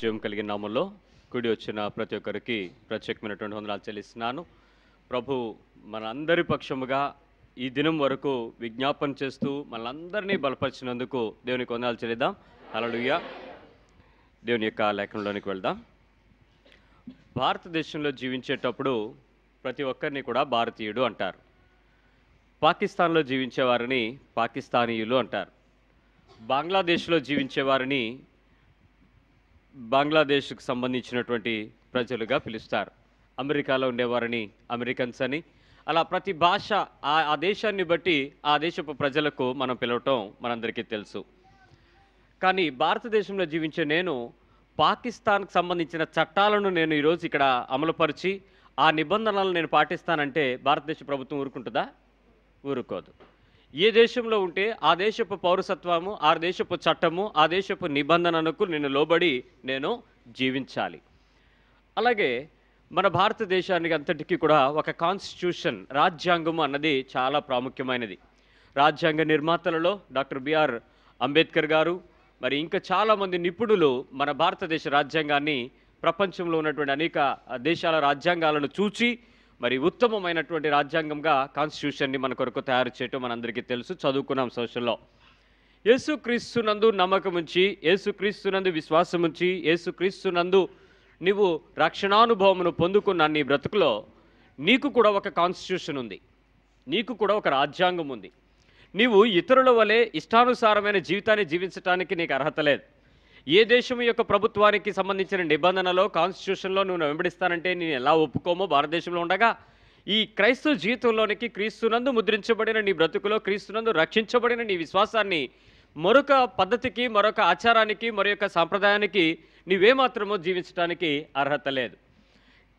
విజయం కలిగిన నామంలో కుడి వచ్చిన ప్రతి ఒక్కరికి ప్రత్యేకమైనటువంటి వందనాలు చెల్లిస్తున్నాను ప్రభు మనందరి పక్షముగా ఈ దినం వరకు విజ్ఞాపన చేస్తూ మనందరినీ బలపరిచినందుకు దేవునికి వందనాలు చెల్లిద్దాం అలడుగా దేవుని యొక్క లేఖనంలోనికి వెళ్దాం భారతదేశంలో జీవించేటప్పుడు ప్రతి ఒక్కరిని కూడా భారతీయుడు అంటారు పాకిస్తాన్లో జీవించే వారిని పాకిస్తానీయులు అంటారు బంగ్లాదేశ్లో జీవించే వారిని బంగ్లాదేశ్కు సంబంధించినటువంటి ప్రజలుగా పిలుస్తారు అమెరికాలో ఉండేవారని అమెరికన్స్ అని అలా ప్రతి భాష ఆ ఆ దేశాన్ని బట్టి ఆ దేశపు ప్రజలకు మనం పిలవటం మనందరికీ తెలుసు కానీ భారతదేశంలో జీవించే నేను పాకిస్తాన్కు సంబంధించిన చట్టాలను నేను ఈరోజు ఇక్కడ అమలుపరిచి ఆ నిబంధనలను నేను పాటిస్తానంటే భారతదేశ ప్రభుత్వం ఊరుకుంటుందా ఊరుకోదు ఏ దేశంలో ఉంటే ఆ దేశపు పౌరసత్వము ఆ దేశపు చట్టము ఆ దేశపు నిబంధనలకు నేను లోబడి నేను జీవించాలి అలాగే మన భారతదేశానికి అంతటికీ కూడా ఒక కాన్స్టిట్యూషన్ రాజ్యాంగం అన్నది చాలా ప్రాముఖ్యమైనది రాజ్యాంగ నిర్మాతలలో డాక్టర్ బిఆర్ అంబేద్కర్ గారు మరి ఇంకా చాలామంది నిపుణులు మన భారతదేశ రాజ్యాంగాన్ని ప్రపంచంలో ఉన్నటువంటి అనేక దేశాల రాజ్యాంగాలను చూచి మరి ఉత్తమమైనటువంటి రాజ్యాంగంగా కాన్స్టిట్యూషన్ని మన కొరకు తయారు చేయటం మనందరికీ తెలుసు చదువుకున్నాం సోషల్లో ఉంచి నమ్మకముంచి యేసుక్రీస్తునందు విశ్వాసముంచి నందు నీవు రక్షణానుభవమును పొందుకున్న నీ బ్రతుకులో నీకు కూడా ఒక కాన్స్టిట్యూషన్ ఉంది నీకు కూడా ఒక రాజ్యాంగం ఉంది నీవు ఇతరుల వలె ఇష్టానుసారమైన జీవితాన్ని జీవించడానికి నీకు అర్హత లేదు ఏ దేశం యొక్క ప్రభుత్వానికి సంబంధించిన నిబంధనలో కాన్స్టిట్యూషన్లో నువ్వు వెంబడిస్తానంటే నేను ఎలా ఒప్పుకోమో భారతదేశంలో ఉండగా ఈ క్రైస్తవ జీవితంలోనికి క్రీస్తునందు ముద్రించబడిన నీ బ్రతుకులో క్రీస్తునందు రక్షించబడిన నీ విశ్వాసాన్ని మరొక పద్ధతికి మరొక ఆచారానికి మరొక సాంప్రదాయానికి నీవేమాత్రమో జీవించడానికి అర్హత లేదు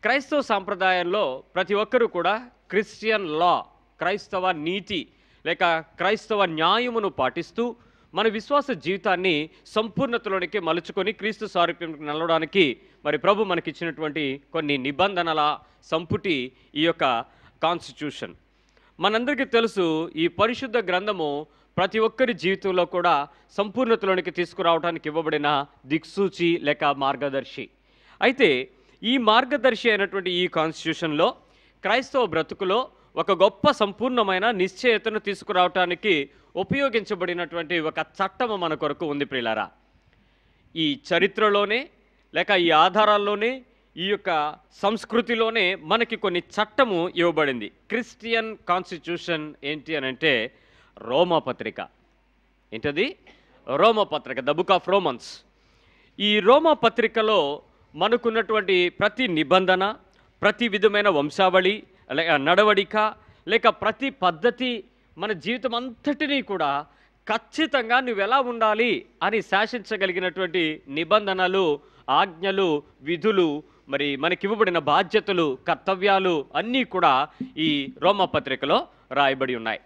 క్రైస్తవ సాంప్రదాయంలో ప్రతి ఒక్కరూ కూడా క్రిస్టియన్ లా క్రైస్తవ నీతి లేక క్రైస్తవ న్యాయమును పాటిస్తూ మన విశ్వాస జీవితాన్ని సంపూర్ణతలోనికి మలుచుకొని క్రీస్తు సారూప్యం నలవడానికి మరి ప్రభు మనకిచ్చినటువంటి కొన్ని నిబంధనల సంపుటి ఈ యొక్క కాన్స్టిట్యూషన్ మనందరికీ తెలుసు ఈ పరిశుద్ధ గ్రంథము ప్రతి ఒక్కరి జీవితంలో కూడా సంపూర్ణతలోనికి తీసుకురావడానికి ఇవ్వబడిన దిక్సూచి లేక మార్గదర్శి అయితే ఈ మార్గదర్శి అయినటువంటి ఈ కాన్స్టిట్యూషన్లో క్రైస్తవ బ్రతుకులో ఒక గొప్ప సంపూర్ణమైన నిశ్చయతను తీసుకురావటానికి ఉపయోగించబడినటువంటి ఒక చట్టము మన కొరకు ఉంది ప్రియులారా ఈ చరిత్రలోనే లేక ఈ ఆధారాల్లోనే ఈ యొక్క సంస్కృతిలోనే మనకి కొన్ని చట్టము ఇవ్వబడింది క్రిస్టియన్ కాన్స్టిట్యూషన్ ఏంటి అని అంటే రోమా పత్రిక ఏంటది రోమా పత్రిక ద బుక్ ఆఫ్ రోమన్స్ ఈ రోమా పత్రికలో మనకున్నటువంటి ప్రతి నిబంధన ప్రతి విధమైన వంశావళి లేక నడవడిక లేక ప్రతి పద్ధతి మన జీవితం అంతటినీ కూడా ఖచ్చితంగా నువ్వు ఎలా ఉండాలి అని శాసించగలిగినటువంటి నిబంధనలు ఆజ్ఞలు విధులు మరి మనకి ఇవ్వబడిన బాధ్యతలు కర్తవ్యాలు అన్నీ కూడా ఈ రోమపత్రికలో రాయబడి ఉన్నాయి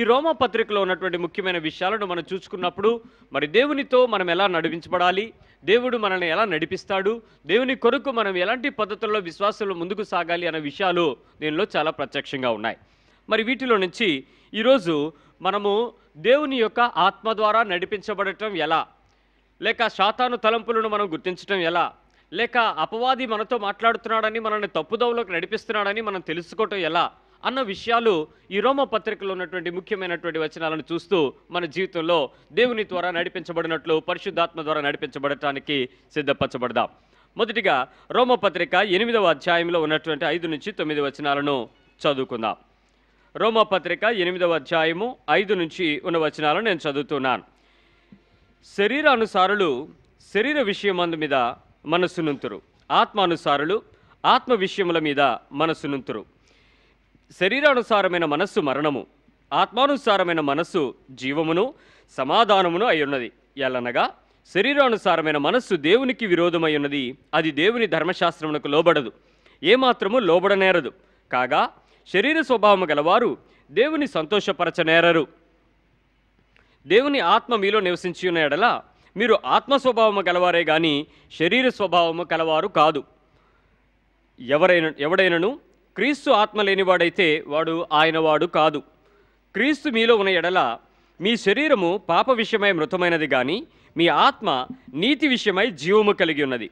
ఈ రోమా పత్రికలో ఉన్నటువంటి ముఖ్యమైన విషయాలను మనం చూసుకున్నప్పుడు మరి దేవునితో మనం ఎలా నడిపించబడాలి దేవుడు మనల్ని ఎలా నడిపిస్తాడు దేవుని కొరకు మనం ఎలాంటి పద్ధతుల్లో విశ్వాసంలో ముందుకు సాగాలి అనే విషయాలు దీనిలో చాలా ప్రత్యక్షంగా ఉన్నాయి మరి వీటిలో నుంచి ఈరోజు మనము దేవుని యొక్క ఆత్మ ద్వారా నడిపించబడటం ఎలా లేక శాతాను తలంపులను మనం గుర్తించటం ఎలా లేక అపవాది మనతో మాట్లాడుతున్నాడని మనల్ని తప్పుదోవలోకి నడిపిస్తున్నాడని మనం తెలుసుకోవటం ఎలా అన్న విషయాలు ఈ రోమ పత్రికలో ఉన్నటువంటి ముఖ్యమైనటువంటి వచనాలను చూస్తూ మన జీవితంలో దేవుని ద్వారా నడిపించబడినట్లు పరిశుద్ధాత్మ ద్వారా నడిపించబడటానికి సిద్ధపరచబడదాం మొదటిగా రోమపత్రిక ఎనిమిదవ అధ్యాయంలో ఉన్నటువంటి ఐదు నుంచి తొమ్మిది వచనాలను చదువుకుందాం రోమపత్రిక ఎనిమిదవ అధ్యాయము ఐదు నుంచి ఉన్న వచనాలను నేను చదువుతున్నాను శరీరానుసారులు శరీర విషయమందు మీద మనస్సునుంతురు ఆత్మానుసారులు ఆత్మ విషయముల మీద మనస్సునుంతురు శరీరానుసారమైన మనస్సు మరణము ఆత్మానుసారమైన మనస్సు జీవమును సమాధానమును అయ్యున్నది ఎలనగా శరీరానుసారమైన మనస్సు దేవునికి విరోధమై ఉన్నది అది దేవుని ధర్మశాస్త్రమునకు లోబడదు ఏమాత్రము లోబడనేరదు కాగా శరీర స్వభావము గలవారు దేవుని సంతోషపరచనేరరు దేవుని ఆత్మ మీలో నివసించి ఎడల మీరు ఆత్మ స్వభావము గలవారే కానీ శరీర స్వభావము కలవారు కాదు ఎవరైనా ఎవడైనను క్రీస్తు ఆత్మ లేనివాడైతే వాడు ఆయన వాడు కాదు క్రీస్తు మీలో ఉన్న ఎడల మీ శరీరము పాప విషయమై మృతమైనది కానీ మీ ఆత్మ నీతి విషయమై జీవము కలిగి ఉన్నది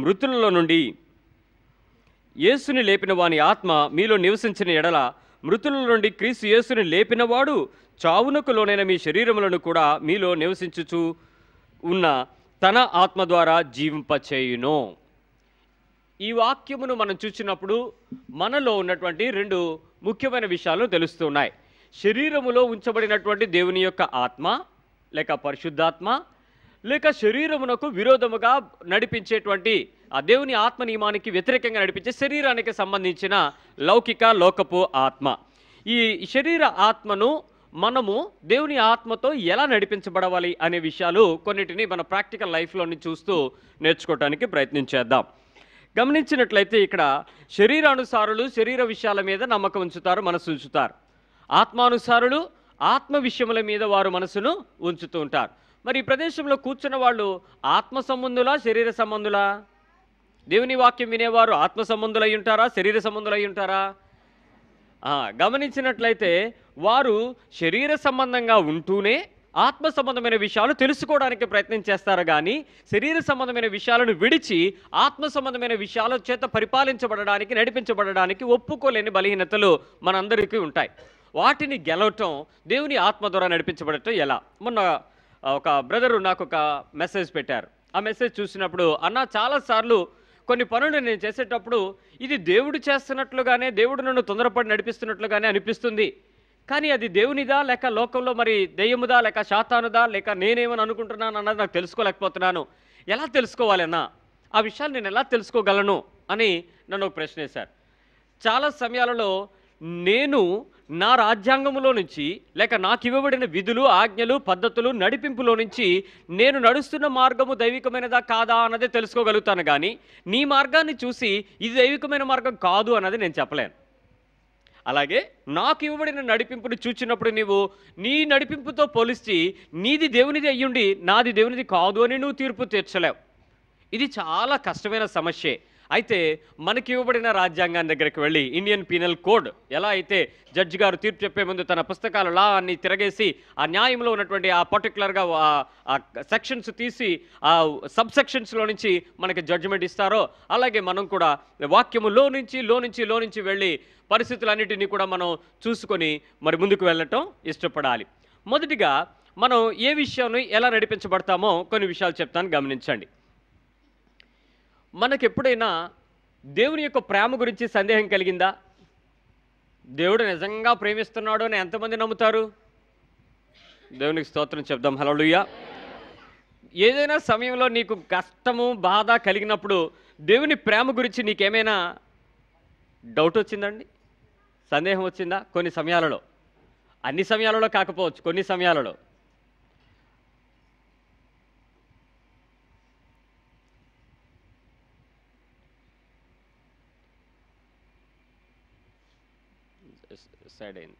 మృతులలో నుండి యేసుని లేపిన వాని ఆత్మ మీలో నివసించిన ఎడల మృతుల నుండి క్రీస్తు యేసుని లేపినవాడు చావునకు లోనైన మీ శరీరములను కూడా మీలో నివసించుచు ఉన్న తన ఆత్మ ద్వారా జీవింపచేయును ఈ వాక్యమును మనం చూసినప్పుడు మనలో ఉన్నటువంటి రెండు ముఖ్యమైన విషయాలు తెలుస్తున్నాయి శరీరములో ఉంచబడినటువంటి దేవుని యొక్క ఆత్మ లేక పరిశుద్ధాత్మ లేక శరీరమునకు విరోధముగా నడిపించేటువంటి ఆ దేవుని ఆత్మ నియమానికి వ్యతిరేకంగా నడిపించే శరీరానికి సంబంధించిన లౌకిక లోకపు ఆత్మ ఈ శరీర ఆత్మను మనము దేవుని ఆత్మతో ఎలా నడిపించబడవాలి అనే విషయాలు కొన్నిటిని మన ప్రాక్టికల్ లైఫ్లోని చూస్తూ నేర్చుకోవటానికి ప్రయత్నించేద్దాం గమనించినట్లయితే ఇక్కడ శరీరానుసారులు శరీర విషయాల మీద నమ్మకం ఉంచుతారు మనసు ఉంచుతారు ఆత్మానుసారులు ఆత్మ విషయముల మీద వారు మనసును ఉంచుతూ ఉంటారు మరి ఈ ప్రదేశంలో కూర్చున్న వాళ్ళు ఆత్మ సంబంధులా శరీర సంబంధులా దేవుని వాక్యం వినేవారు ఆత్మ సంబంధులై ఉంటారా శరీర సంబంధులై ఉంటారా గమనించినట్లయితే వారు శరీర సంబంధంగా ఉంటూనే ఆత్మ సంబంధమైన విషయాలు తెలుసుకోవడానికి ప్రయత్నం చేస్తారు కానీ శరీర సంబంధమైన విషయాలను విడిచి ఆత్మ సంబంధమైన విషయాల చేత పరిపాలించబడడానికి నడిపించబడడానికి ఒప్పుకోలేని బలహీనతలు మనందరికీ ఉంటాయి వాటిని గెలవటం దేవుని ఆత్మ ద్వారా నడిపించబడటం ఎలా మొన్న ఒక బ్రదరు నాకు ఒక మెసేజ్ పెట్టారు ఆ మెసేజ్ చూసినప్పుడు అన్న చాలాసార్లు కొన్ని పనులు నేను చేసేటప్పుడు ఇది దేవుడు చేస్తున్నట్లుగానే దేవుడు నన్ను తొందరపడి నడిపిస్తున్నట్లుగానే అనిపిస్తుంది కానీ అది దేవునిదా లేక లోకంలో మరి దెయ్యముదా లేక శాతానుదా లేక నేనేమని అనుకుంటున్నాను అన్నది నాకు తెలుసుకోలేకపోతున్నాను ఎలా తెలుసుకోవాలన్నా ఆ విషయాలు నేను ఎలా తెలుసుకోగలను అని నన్ను ఒక ప్రశ్న వేశారు చాలా సమయాలలో నేను నా రాజ్యాంగములో నుంచి లేక నాకు ఇవ్వబడిన విధులు ఆజ్ఞలు పద్ధతులు నడిపింపులో నుంచి నేను నడుస్తున్న మార్గము దైవికమైనదా కాదా అన్నదే తెలుసుకోగలుగుతాను కానీ నీ మార్గాన్ని చూసి ఇది దైవికమైన మార్గం కాదు అన్నది నేను చెప్పలేను అలాగే నాకు ఇవ్వబడిన నడిపింపుని చూచినప్పుడు నీవు నీ నడిపింపుతో పోలిస్తే నీది దేవునిది అయ్యుండి నాది దేవునిది కాదు అని నువ్వు తీర్పు తీర్చలేవు ఇది చాలా కష్టమైన సమస్యే అయితే మనకి ఇవ్వబడిన రాజ్యాంగం దగ్గరికి వెళ్ళి ఇండియన్ పీనల్ కోడ్ ఎలా అయితే జడ్జి గారు తీర్పు చెప్పే ముందు తన పుస్తకాలు లా అన్ని తిరగేసి ఆ న్యాయంలో ఉన్నటువంటి ఆ పర్టికులర్గా ఆ సెక్షన్స్ తీసి ఆ సబ్ సెక్షన్స్లో నుంచి మనకి జడ్జిమెంట్ ఇస్తారో అలాగే మనం కూడా వాక్యము లో నుంచి లో నుంచి లో నుంచి వెళ్ళి పరిస్థితులన్నిటినీ కూడా మనం చూసుకొని మరి ముందుకు వెళ్ళటం ఇష్టపడాలి మొదటిగా మనం ఏ విషయాన్ని ఎలా నడిపించబడతామో కొన్ని విషయాలు చెప్తాను గమనించండి మనకు ఎప్పుడైనా దేవుని యొక్క ప్రేమ గురించి సందేహం కలిగిందా దేవుడు నిజంగా ప్రేమిస్తున్నాడు అని ఎంతమంది నమ్ముతారు దేవునికి స్తోత్రం చెప్దాం హలోలుయ్యా ఏదైనా సమయంలో నీకు కష్టము బాధ కలిగినప్పుడు దేవుని ప్రేమ గురించి నీకేమైనా డౌట్ వచ్చిందండి సందేహం వచ్చిందా కొన్ని సమయాలలో అన్ని సమయాలలో కాకపోవచ్చు కొన్ని సమయాలలో సైడ్ అయింది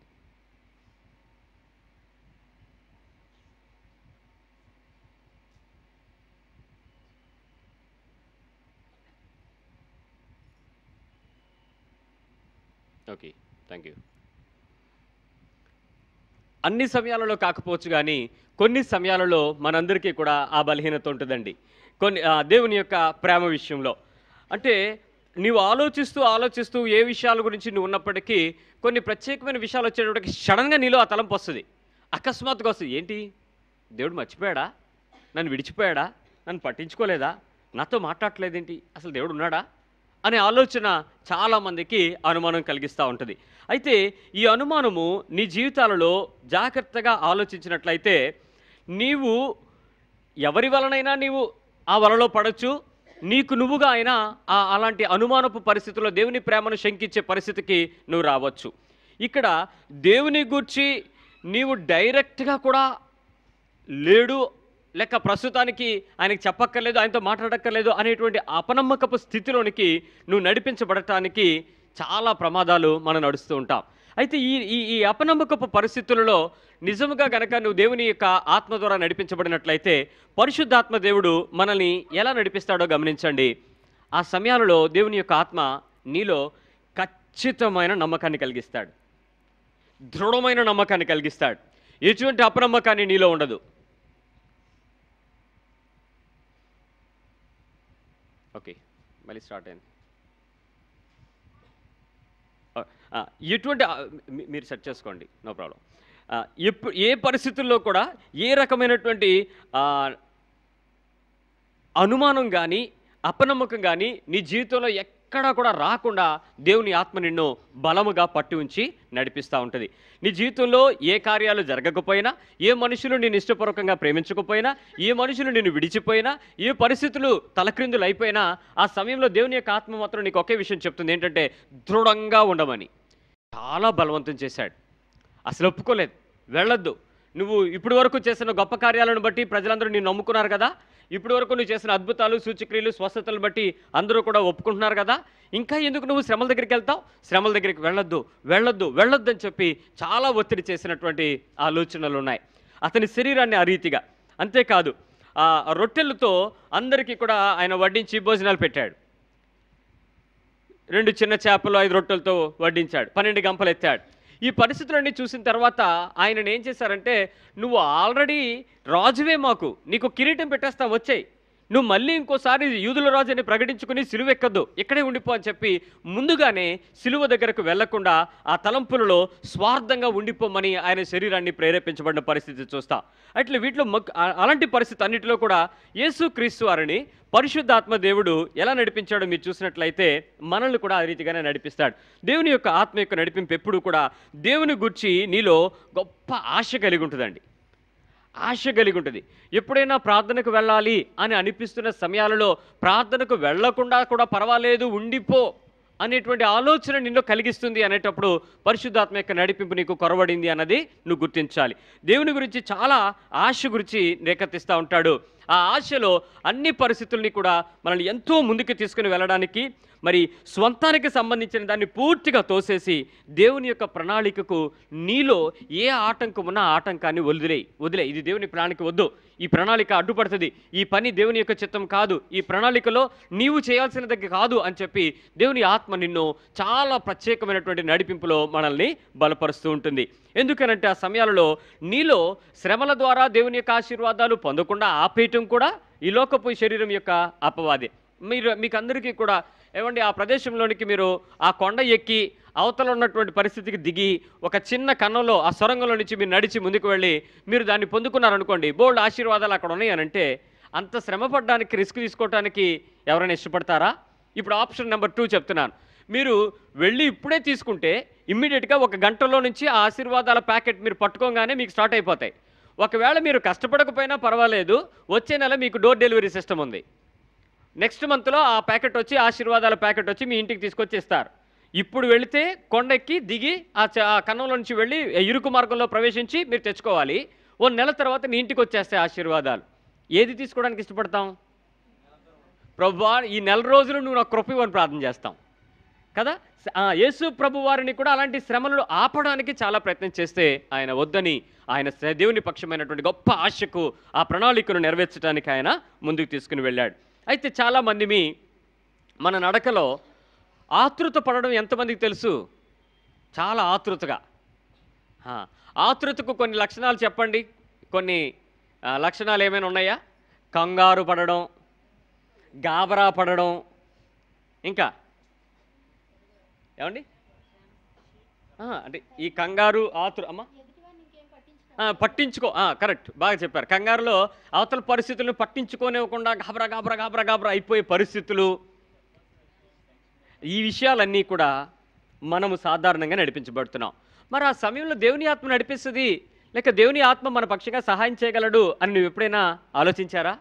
ఓకే థ్యాంక్ యూ అన్ని సమయాలలో కాకపోవచ్చు కానీ కొన్ని సమయాలలో మనందరికీ కూడా ఆ బలహీనత ఉంటుందండి కొన్ని దేవుని యొక్క ప్రేమ విషయంలో అంటే నీవు ఆలోచిస్తూ ఆలోచిస్తూ ఏ విషయాల గురించి నువ్వు ఉన్నప్పటికీ కొన్ని ప్రత్యేకమైన విషయాలు వచ్చేటప్పటికి సడన్గా నీలో ఆ తలంపు వస్తుంది అకస్మాత్తుగా వస్తుంది ఏంటి దేవుడు మర్చిపోయాడా నన్ను విడిచిపోయాడా నన్ను పట్టించుకోలేదా నాతో మాట్లాడలేదేంటి అసలు దేవుడు ఉన్నాడా అనే ఆలోచన చాలామందికి అనుమానం కలిగిస్తూ ఉంటుంది అయితే ఈ అనుమానము నీ జీవితాలలో జాగ్రత్తగా ఆలోచించినట్లయితే నీవు ఎవరి వలనైనా నీవు ఆ వలలో పడవచ్చు నీకు నువ్వుగా అయినా అలాంటి అనుమానపు పరిస్థితుల్లో దేవుని ప్రేమను శంకించే పరిస్థితికి నువ్వు రావచ్చు ఇక్కడ దేవుని గురించి నీవు డైరెక్ట్గా కూడా లేడు లేక ప్రస్తుతానికి ఆయనకి చెప్పక్కర్లేదు ఆయనతో మాట్లాడక్కర్లేదు అనేటువంటి అపనమ్మకపు స్థితిలోనికి నువ్వు నడిపించబడటానికి చాలా ప్రమాదాలు మనం నడుస్తూ ఉంటాం అయితే ఈ ఈ ఈ అపనమ్మకపు పరిస్థితులలో నిజముగా గనక నువ్వు దేవుని యొక్క ఆత్మ ద్వారా నడిపించబడినట్లయితే పరిశుద్ధాత్మ దేవుడు మనల్ని ఎలా నడిపిస్తాడో గమనించండి ఆ సమయాలలో దేవుని యొక్క ఆత్మ నీలో ఖచ్చితమైన నమ్మకాన్ని కలిగిస్తాడు దృఢమైన నమ్మకాన్ని కలిగిస్తాడు ఎటువంటి అపనమ్మకాన్ని నీలో ఉండదు ఓకే మళ్ళీ స్టార్ట్ అయింది ఎటువంటి మీరు సెట్ చేసుకోండి నో ప్రాబ్లం ఎప్పుడు ఏ పరిస్థితుల్లో కూడా ఏ రకమైనటువంటి అనుమానం కానీ అపనమ్మకం కానీ నీ జీవితంలో ఎక్కడా కూడా రాకుండా దేవుని ఆత్మ నిన్ను బలముగా పట్టి ఉంచి నడిపిస్తూ ఉంటుంది నీ జీవితంలో ఏ కార్యాలు జరగకపోయినా ఏ మనుషులు నేను ఇష్టపూర్వకంగా ప్రేమించకపోయినా ఏ మనుషులు నేను విడిచిపోయినా ఏ పరిస్థితులు తలక్రిందులు అయిపోయినా ఆ సమయంలో దేవుని యొక్క ఆత్మ మాత్రం నీకు ఒకే విషయం చెప్తుంది ఏంటంటే దృఢంగా ఉండమని చాలా బలవంతం చేశాడు అసలు ఒప్పుకోలేదు వెళ్ళొద్దు నువ్వు ఇప్పటి వరకు చేసిన గొప్ప కార్యాలను బట్టి ప్రజలందరూ నేను నమ్ముకున్నారు కదా ఇప్పటి వరకు నువ్వు చేసిన అద్భుతాలు సూచక్రియలు స్వస్థతలు బట్టి అందరూ కూడా ఒప్పుకుంటున్నారు కదా ఇంకా ఎందుకు నువ్వు శ్రమల దగ్గరికి వెళ్తావు శ్రమల దగ్గరికి వెళ్ళొద్దు వెళ్ళొద్దు వెళ్ళొద్దు అని చెప్పి చాలా ఒత్తిడి చేసినటువంటి ఆలోచనలు ఉన్నాయి అతని శరీరాన్ని ఆ రీతిగా అంతేకాదు ఆ రొట్టెలతో అందరికీ కూడా ఆయన వడ్డించి భోజనాలు పెట్టాడు రెండు చిన్న చేపలు ఐదు రొట్టెలతో వడ్డించాడు పన్నెండు గంపలు ఎత్తాడు ఈ పరిస్థితులన్నీ చూసిన తర్వాత ఆయనను ఏం చేశారంటే నువ్వు ఆల్రెడీ రాజువే మాకు నీకు కిరీటం పెట్టేస్తా వచ్చాయి నువ్వు మళ్ళీ ఇంకోసారి యూదుల రాజుని ప్రకటించుకుని సిలువెక్కద్దు ఇక్కడే ఉండిపో అని చెప్పి ముందుగానే సిలువ దగ్గరకు వెళ్లకుండా ఆ తలంపులలో స్వార్థంగా ఉండిపోమని ఆయన శరీరాన్ని ప్రేరేపించబడిన పరిస్థితి చూస్తా అట్లా వీటిలో అలాంటి పరిస్థితి అన్నిటిలో కూడా యేసు క్రీస్తు వారిని పరిశుద్ధాత్మ దేవుడు ఎలా నడిపించాడో మీరు చూసినట్లయితే మనల్ని కూడా ఆ రీతిగానే నడిపిస్తాడు దేవుని యొక్క ఆత్మ యొక్క నడిపింపు ఎప్పుడు కూడా దేవుని గుర్చి నీలో గొప్ప ఆశ కలిగి ఉంటుందండి ఆశ కలిగి ఉంటుంది ఎప్పుడైనా ప్రార్థనకు వెళ్ళాలి అని అనిపిస్తున్న సమయాలలో ప్రార్థనకు వెళ్లకుండా కూడా పర్వాలేదు ఉండిపో అనేటువంటి ఆలోచన నిన్ను కలిగిస్తుంది అనేటప్పుడు పరిశుద్ధాత్మ యొక్క నడిపింపు నీకు కొరవడింది అన్నది నువ్వు గుర్తించాలి దేవుని గురించి చాలా ఆశ గురించి రేకెత్తిస్తూ ఉంటాడు ఆ ఆశలో అన్ని పరిస్థితుల్ని కూడా మనల్ని ఎంతో ముందుకు తీసుకుని వెళ్ళడానికి మరి స్వంతానికి సంబంధించిన దాన్ని పూర్తిగా తోసేసి దేవుని యొక్క ప్రణాళికకు నీలో ఏ ఆటంకం ఉన్నా ఆటంకాన్ని వదిలేయి వదిలే ఇది దేవుని ప్రణాళిక వద్దు ఈ ప్రణాళిక అడ్డుపడుతుంది ఈ పని దేవుని యొక్క చిత్తం కాదు ఈ ప్రణాళికలో నీవు చేయాల్సిన దగ్గర కాదు అని చెప్పి దేవుని ఆత్మ నిన్ను చాలా ప్రత్యేకమైనటువంటి నడిపింపులో మనల్ని బలపరుస్తూ ఉంటుంది ఎందుకనంటే ఆ సమయాలలో నీలో శ్రమల ద్వారా దేవుని యొక్క ఆశీర్వాదాలు పొందకుండా ఆపేయటం కూడా ఈ లోకపు శరీరం యొక్క అపవాది మీరు మీకు అందరికీ కూడా ఏమండి ఆ ప్రదేశంలోనికి మీరు ఆ కొండ ఎక్కి అవతల ఉన్నటువంటి పరిస్థితికి దిగి ఒక చిన్న కన్నంలో ఆ సొరంగంలో నుంచి మీరు నడిచి ముందుకు వెళ్ళి మీరు దాన్ని పొందుకున్నారనుకోండి బోల్డ్ ఆశీర్వాదాలు అక్కడ ఉన్నాయనంటే అంటే అంత శ్రమ రిస్క్ తీసుకోవడానికి ఎవరైనా ఇష్టపడతారా ఇప్పుడు ఆప్షన్ నెంబర్ టూ చెప్తున్నాను మీరు వెళ్ళి ఇప్పుడే తీసుకుంటే ఇమ్మీడియట్గా ఒక గంటలో నుంచి ఆ ఆశీర్వాదాల ప్యాకెట్ మీరు పట్టుకోగానే మీకు స్టార్ట్ అయిపోతాయి ఒకవేళ మీరు కష్టపడకపోయినా పర్వాలేదు వచ్చే నెల మీకు డోర్ డెలివరీ సిస్టమ్ ఉంది నెక్స్ట్ మంత్లో ఆ ప్యాకెట్ వచ్చి ఆశీర్వాదాల ప్యాకెట్ వచ్చి మీ ఇంటికి తీసుకొచ్చేస్తారు ఇప్పుడు వెళితే కొండెక్కి దిగి ఆ కన్నంలో నుంచి వెళ్ళి ఇరుకు మార్గంలో ప్రవేశించి మీరు తెచ్చుకోవాలి ఓ నెల తర్వాత మీ ఇంటికి వచ్చేస్తాయి ఆశీర్వాదాలు ఏది తీసుకోవడానికి ఇష్టపడతాం ప్రభా ఈ నెల రోజులు నువ్వు నా కృప ఇవ్వని ప్రార్థన చేస్తాం కదా యేసు ప్రభు వారిని కూడా అలాంటి శ్రమలను ఆపడానికి చాలా ప్రయత్నం చేస్తే ఆయన వద్దని ఆయన దేవుని పక్షమైనటువంటి గొప్ప ఆశకు ఆ ప్రణాళికను నెరవేర్చడానికి ఆయన ముందుకు తీసుకుని వెళ్ళాడు అయితే చాలామంది మీ మన నడకలో ఆతృత పడడం ఎంతమందికి తెలుసు చాలా ఆతృతగా ఆతృతకు కొన్ని లక్షణాలు చెప్పండి కొన్ని లక్షణాలు ఏమైనా ఉన్నాయా కంగారు పడడం గాబరా పడడం ఇంకా ఏమండి అంటే ఈ కంగారు ఆతురు అమ్మా పట్టించుకో కరెక్ట్ బాగా చెప్పారు కంగారులో అవతల పరిస్థితులను పట్టించుకోనివ్వకుండా గాబరా గాబరా గాబరా గాబరా అయిపోయే పరిస్థితులు ఈ విషయాలన్నీ కూడా మనము సాధారణంగా నడిపించబడుతున్నాం మరి ఆ సమయంలో దేవుని ఆత్మ నడిపిస్తుంది లేక దేవుని ఆత్మ మన పక్షంగా సహాయం చేయగలడు అని నువ్వు ఎప్పుడైనా ఆలోచించారా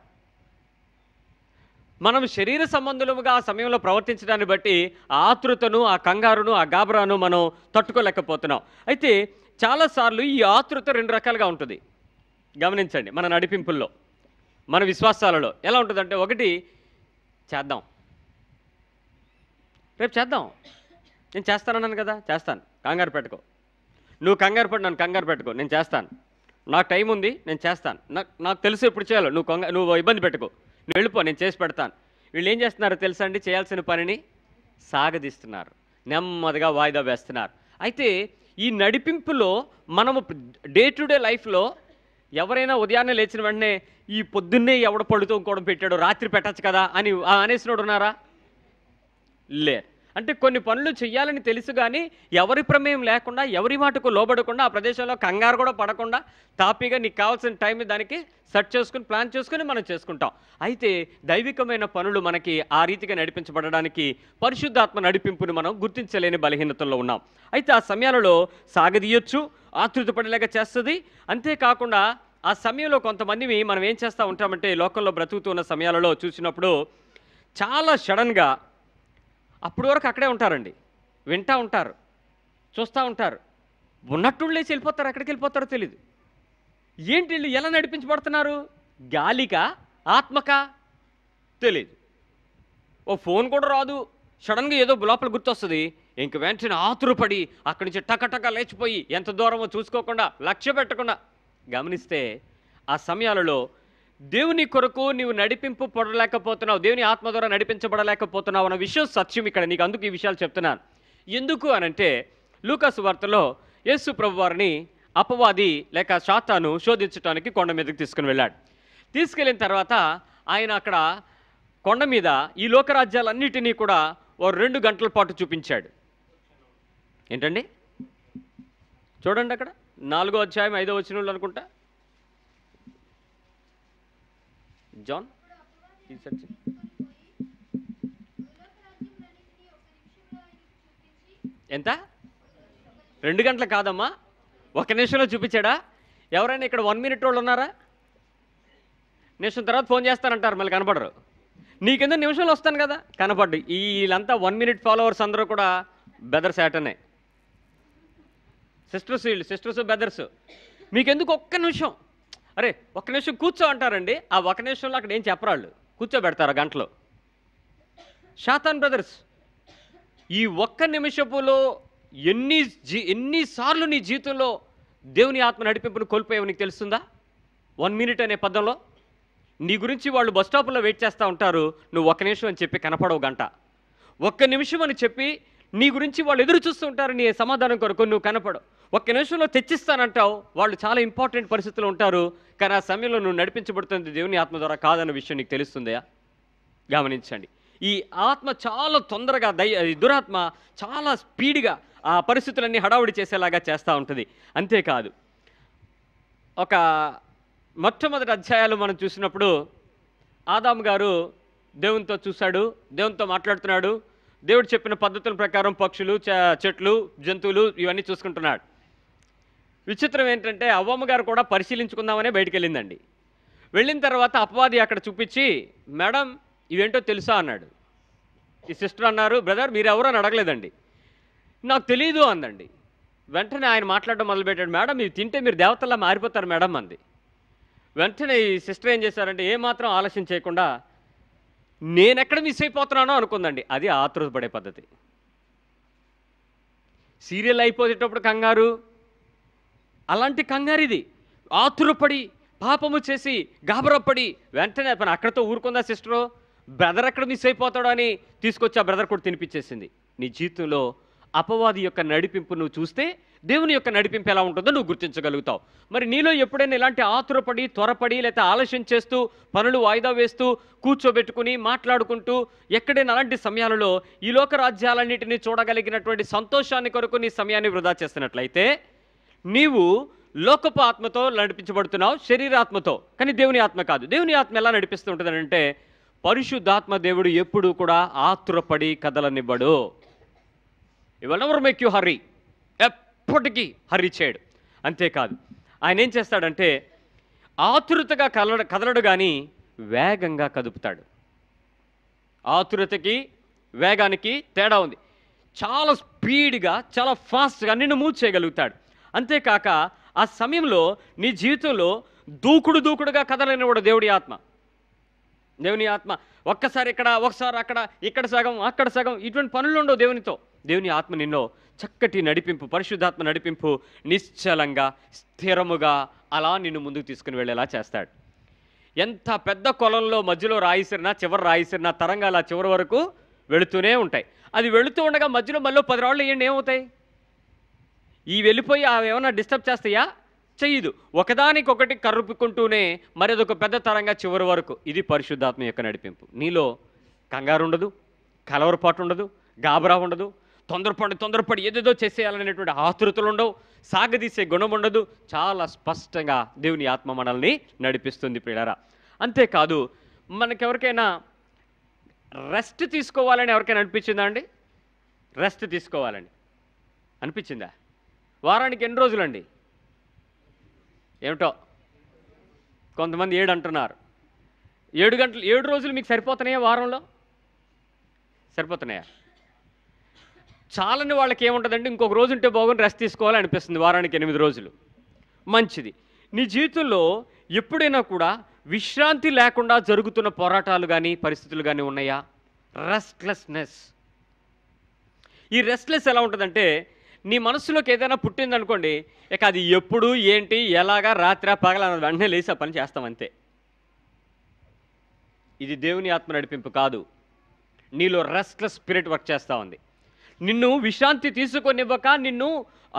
మనం శరీర సంబంధులుగా ఆ సమయంలో ప్రవర్తించడాన్ని బట్టి ఆ ఆతృతను ఆ కంగారును ఆ గాబరాను మనం తట్టుకోలేకపోతున్నాం అయితే చాలాసార్లు ఈ ఆతృత రెండు రకాలుగా ఉంటుంది గమనించండి మన నడిపింపుల్లో మన విశ్వాసాలలో ఎలా ఉంటుందంటే ఒకటి చేద్దాం రేపు చేద్దాం నేను చేస్తానన్నాను కదా చేస్తాను కంగారు పెట్టుకో నువ్వు కంగారు పడు నన్ను కంగారు పెట్టుకో నేను చేస్తాను నాకు టైం ఉంది నేను చేస్తాను నాకు నాకు తెలుసు ఎప్పుడు చేయాలో నువ్వు కంగా నువ్వు ఇబ్బంది పెట్టుకో నువ్వు వెళ్ళిపో నేను చేసి పెడతాను వీళ్ళు ఏం చేస్తున్నారు తెలుసా అండి చేయాల్సిన పనిని సాగదీస్తున్నారు నెమ్మదిగా వాయిదా వేస్తున్నారు అయితే ఈ నడిపింపులో మనము డే టు డే లైఫ్లో ఎవరైనా ఉదయాన్నే లేచిన వెంటనే ఈ పొద్దున్నే ఎవడ పడుతూ ఇంకోవడం పెట్టాడు రాత్రి పెట్టచ్చు కదా అని అనేసినోడు ఉన్నారా లేరు అంటే కొన్ని పనులు చేయాలని తెలుసు కానీ ఎవరి ప్రమేయం లేకుండా ఎవరి మాటకు లోబడకుండా ఆ ప్రదేశంలో కంగారు కూడా పడకుండా తాపీగా నీకు కావాల్సిన టైం దానికి సెట్ చేసుకుని ప్లాన్ చేసుకుని మనం చేసుకుంటాం అయితే దైవికమైన పనులు మనకి ఆ రీతిగా నడిపించబడడానికి పరిశుద్ధాత్మ నడిపింపుని మనం గుర్తించలేని బలహీనతల్లో ఉన్నాం అయితే ఆ సమయాలలో సాగదీయొచ్చు ఆతృతపడలేక చేస్తుంది అంతేకాకుండా ఆ సమయంలో కొంతమందిని మనం ఏం చేస్తూ ఉంటామంటే లోకల్లో బ్రతుకుతున్న సమయాలలో చూసినప్పుడు చాలా సడన్గా అప్పుడు వరకు అక్కడే ఉంటారండి వింటూ ఉంటారు చూస్తూ ఉంటారు ఉన్నట్టుండేసి వెళ్ళిపోతారు ఎక్కడికి వెళ్ళిపోతారో తెలియదు ఏంటి వీళ్ళు ఎలా నడిపించబడుతున్నారు గాలిక ఆత్మక తెలియదు ఓ ఫోన్ కూడా రాదు సడన్గా ఏదో లోపల గుర్తొస్తుంది ఇంక వెంటనే ఆతురుపడి అక్కడి నుంచి టకటక లేచిపోయి ఎంత దూరమో చూసుకోకుండా లక్ష్య పెట్టకుండా గమనిస్తే ఆ సమయాలలో దేవుని కొరకు నీవు నడిపింపు పడలేకపోతున్నావు దేవుని ఆత్మ ద్వారా నడిపించబడలేకపోతున్నావు అన్న విషయం సత్యం ఇక్కడ నీకు అందుకు ఈ విషయాలు చెప్తున్నాను ఎందుకు అనంటే లూకాసు వార్తలో యేసు ప్రభు వారిని అపవాది లేక శాతాను శోధించడానికి కొండ మీదకి తీసుకుని వెళ్ళాడు తీసుకెళ్ళిన తర్వాత ఆయన అక్కడ కొండ మీద ఈ లోకరాజ్యాలన్నిటినీ కూడా ఓ రెండు గంటల పాటు చూపించాడు ఏంటండి చూడండి అక్కడ నాలుగో అధ్యాయం ఐదో వచ్చిన అనుకుంటా జాన్ టీషర్ట్ ఎంత రెండు గంటలు కాదమ్మా ఒక నిమిషంలో చూపించాడా ఎవరైనా ఇక్కడ వన్ మినిట్ వాళ్ళు ఉన్నారా నిమిషం తర్వాత ఫోన్ చేస్తానంటారు మళ్ళీ కనపడరు నీకెందో నిమిషంలో వస్తాను కదా కనపడ్డు వీళ్ళంతా వన్ మినిట్ ఫాలోవర్స్ అందరూ కూడా బెదర్స్ ఆటనే సిస్టర్స్ వీళ్ళు సిస్టర్స్ బెదర్స్ మీకెందుకు ఒక్క నిమిషం అరే ఒక నిమిషం కూర్చో అంటారండి ఆ ఒక్క నిమిషంలో అక్కడ ఏం చెప్పరాళ్ళు కూర్చోబెడతారు గంటలో శాతాన్ బ్రదర్స్ ఈ ఒక్క నిమిషపులో ఎన్ని జీ ఎన్నిసార్లు నీ జీవితంలో దేవుని ఆత్మ నడిపింపును కోల్పోయావు నీకు తెలుస్తుందా వన్ మినిట్ అనే పదంలో నీ గురించి వాళ్ళు బస్ స్టాప్లో వెయిట్ చేస్తూ ఉంటారు నువ్వు ఒక నిమిషం అని చెప్పి కనపడవు గంట ఒక్క నిమిషం అని చెప్పి నీ గురించి వాళ్ళు ఎదురు చూస్తూ ఉంటారు నీ సమాధానం కొరకు నువ్వు కనపడవు ఒక్క నిమిషంలో తెచ్చిస్తానంటావు వాళ్ళు చాలా ఇంపార్టెంట్ పరిస్థితులు ఉంటారు కానీ ఆ సమయంలో నువ్వు నడిపించబడుతుంది దేవుని ఆత్మ ద్వారా కాదన్న విషయం నీకు తెలుస్తుందా గమనించండి ఈ ఆత్మ చాలా తొందరగా దయ దురాత్మ చాలా స్పీడ్గా ఆ పరిస్థితులన్నీ హడావుడి చేసేలాగా చేస్తూ ఉంటుంది అంతేకాదు ఒక మొట్టమొదటి అధ్యాయాలు మనం చూసినప్పుడు ఆదాము గారు దేవునితో చూశాడు దేవునితో మాట్లాడుతున్నాడు దేవుడు చెప్పిన పద్ధతుల ప్రకారం పక్షులు చెట్లు జంతువులు ఇవన్నీ చూసుకుంటున్నాడు విచిత్రం ఏంటంటే అవ్వమ్మగారు కూడా పరిశీలించుకుందామనే బయటికి వెళ్ళిందండి వెళ్ళిన తర్వాత అపవాది అక్కడ చూపించి మేడం ఇవేంటో తెలుసా అన్నాడు ఈ సిస్టర్ అన్నారు బ్రదర్ మీరు ఎవరని అడగలేదండి నాకు తెలీదు అందండి వెంటనే ఆయన మాట్లాడడం మొదలుపెట్టాడు మేడం మీరు తింటే మీరు దేవతల్లా మారిపోతారు మేడం అంది వెంటనే ఈ సిస్టర్ ఏం చేశారంటే ఏమాత్రం ఆలస్యం చేయకుండా నేనెక్కడ మిస్ అయిపోతున్నానో అనుకుందండి అది ఆతృతపడే పద్ధతి సీరియల్ అయిపోయేటప్పుడు కంగారు అలాంటి కంగారిది ఆతురపడి పాపము చేసి గాబరపడి వెంటనే పని అక్కడతో ఊరుకుందా సిస్టరు బ్రదర్ అక్కడ మిస్ అయిపోతాడు అని తీసుకొచ్చి ఆ బ్రదర్ కూడా తినిపించేసింది నీ జీవితంలో అపవాది యొక్క నడిపింపు నువ్వు చూస్తే దేవుని యొక్క నడిపింపు ఎలా ఉంటుందో నువ్వు గుర్తించగలుగుతావు మరి నీలో ఎప్పుడైనా ఇలాంటి ఆతురపడి త్వరపడి లేకపోతే ఆలస్యం చేస్తూ పనులు వాయిదా వేస్తూ కూర్చోబెట్టుకుని మాట్లాడుకుంటూ ఎక్కడైనా అలాంటి సమయాలలో ఈ లోక రాజ్యాలన్నింటినీ చూడగలిగినటువంటి సంతోషాన్ని కొరకు నీ సమయాన్ని వృధా చేస్తున్నట్లయితే నీవు లోకపు ఆత్మతో నడిపించబడుతున్నావు శరీరాత్మతో కానీ దేవుని ఆత్మ కాదు దేవుని ఆత్మ ఎలా నడిపిస్తూ ఉంటుంది అంటే పరిశుద్ధాత్మ దేవుడు ఎప్పుడు కూడా ఆతురపడి కదలనివ్వడు ఇవల్ ఎవరు మేక్ యూ హర్రీ ఎప్పటికీ హర్రీ చేయడు అంతేకాదు ఆయన ఏం చేస్తాడంటే ఆతురతగా కదల కదలడు కానీ వేగంగా కదుపుతాడు ఆతురతకి వేగానికి తేడా ఉంది చాలా స్పీడ్గా చాలా ఫాస్ట్గా నిన్ను మూవ్ చేయగలుగుతాడు అంతేకాక ఆ సమయంలో నీ జీవితంలో దూకుడు దూకుడుగా కూడా దేవుడి ఆత్మ దేవుని ఆత్మ ఒక్కసారి ఇక్కడ ఒకసారి అక్కడ ఇక్కడ సగం అక్కడ సగం ఇటువంటి పనులు ఉండవు దేవునితో దేవుని ఆత్మ నిన్నో చక్కటి నడిపింపు పరిశుద్ధాత్మ నడిపింపు నిశ్చలంగా స్థిరముగా అలా నిన్ను ముందుకు తీసుకుని వెళ్ళేలా చేస్తాడు ఎంత పెద్ద కొలంలో మధ్యలో రాయిసిరినా చివరి రాయిసిరినా తరంగాల చివరి వరకు వెళుతూనే ఉంటాయి అది వెళుతూ ఉండగా మధ్యలో మళ్ళీ పది రాళ్ళు వేయండి ఏమవుతాయి ఈ వెళ్ళిపోయి అవి ఏమైనా డిస్టర్బ్ చేస్తాయా చేయదు ఒకదానికొకటి కరుపుకుంటూనే మరి అదొక పెద్ద తరంగా చివరి వరకు ఇది పరిశుద్ధాత్మ యొక్క నడిపింపు నీలో కంగారు ఉండదు కలవరపాటు ఉండదు గాబరా ఉండదు తొందరపడి తొందరపడి ఏదేదో చేసేయాలనేటువంటి ఆతృతలు ఉండవు సాగదీసే గుణం ఉండదు చాలా స్పష్టంగా దేవుని ఆత్మ మనల్ని నడిపిస్తుంది పిల్లరా అంతేకాదు మనకెవరికైనా రెస్ట్ తీసుకోవాలని ఎవరికైనా అనిపించిందా అండి రెస్ట్ తీసుకోవాలని అనిపించిందా వారానికి ఎన్ని రోజులండి ఏమిటో కొంతమంది ఏడు అంటున్నారు ఏడు గంటలు ఏడు రోజులు మీకు సరిపోతున్నాయా వారంలో సరిపోతున్నాయా చాలని వాళ్ళకి ఏముంటుందండి ఇంకొక రోజు ఉంటే బాగుంది రెస్ట్ తీసుకోవాలి అనిపిస్తుంది వారానికి ఎనిమిది రోజులు మంచిది నీ జీవితంలో ఎప్పుడైనా కూడా విశ్రాంతి లేకుండా జరుగుతున్న పోరాటాలు కానీ పరిస్థితులు కానీ ఉన్నాయా రెస్ట్లెస్నెస్ ఈ రెస్ట్లెస్ ఎలా ఉంటుందంటే నీ మనసులోకి ఏదైనా పుట్టిందనుకోండి ఇక అది ఎప్పుడు ఏంటి ఎలాగా రాత్రి పగలన్నది వెంటనే లేచి ఆ పని చేస్తాం అంతే ఇది దేవుని ఆత్మ నడిపింపు కాదు నీలో రెస్ట్లెస్ స్పిరిట్ వర్క్ చేస్తూ ఉంది నిన్ను విశ్రాంతి తీసుకొనివ్వక నిన్ను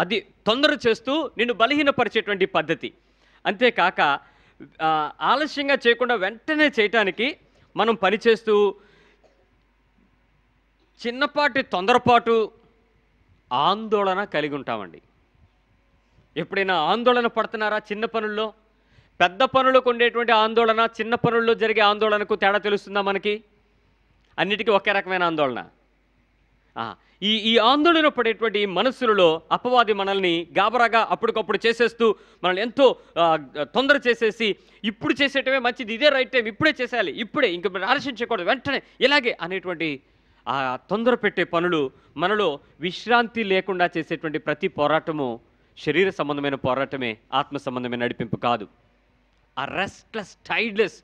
అది తొందర చేస్తూ నిన్ను బలహీనపరిచేటువంటి పద్ధతి అంతేకాక ఆలస్యంగా చేయకుండా వెంటనే చేయటానికి మనం పనిచేస్తూ చిన్నపాటి తొందరపాటు ఆందోళన కలిగి ఉంటామండి ఎప్పుడైనా ఆందోళన పడుతున్నారా చిన్న పనుల్లో పెద్ద పనులకు ఉండేటువంటి ఆందోళన చిన్న పనుల్లో జరిగే ఆందోళనకు తేడా తెలుస్తుందా మనకి అన్నిటికీ ఒకే రకమైన ఆందోళన ఈ ఈ ఆందోళన పడేటువంటి మనస్సులలో అపవాది మనల్ని గాబరాగా అప్పటికప్పుడు చేసేస్తూ మనల్ని ఎంతో తొందర చేసేసి ఇప్పుడు చేసేటమే మంచిది ఇదే రైట్ టైం ఇప్పుడే చేసేయాలి ఇప్పుడే ఇంక ఆలోచించకూడదు వెంటనే ఇలాగే అనేటువంటి ఆ తొందర పెట్టే పనులు మనలో విశ్రాంతి లేకుండా చేసేటువంటి ప్రతి పోరాటము శరీర సంబంధమైన పోరాటమే ఆత్మ సంబంధమైన నడిపింపు కాదు ఆ రెస్ట్లెస్ టైడ్లెస్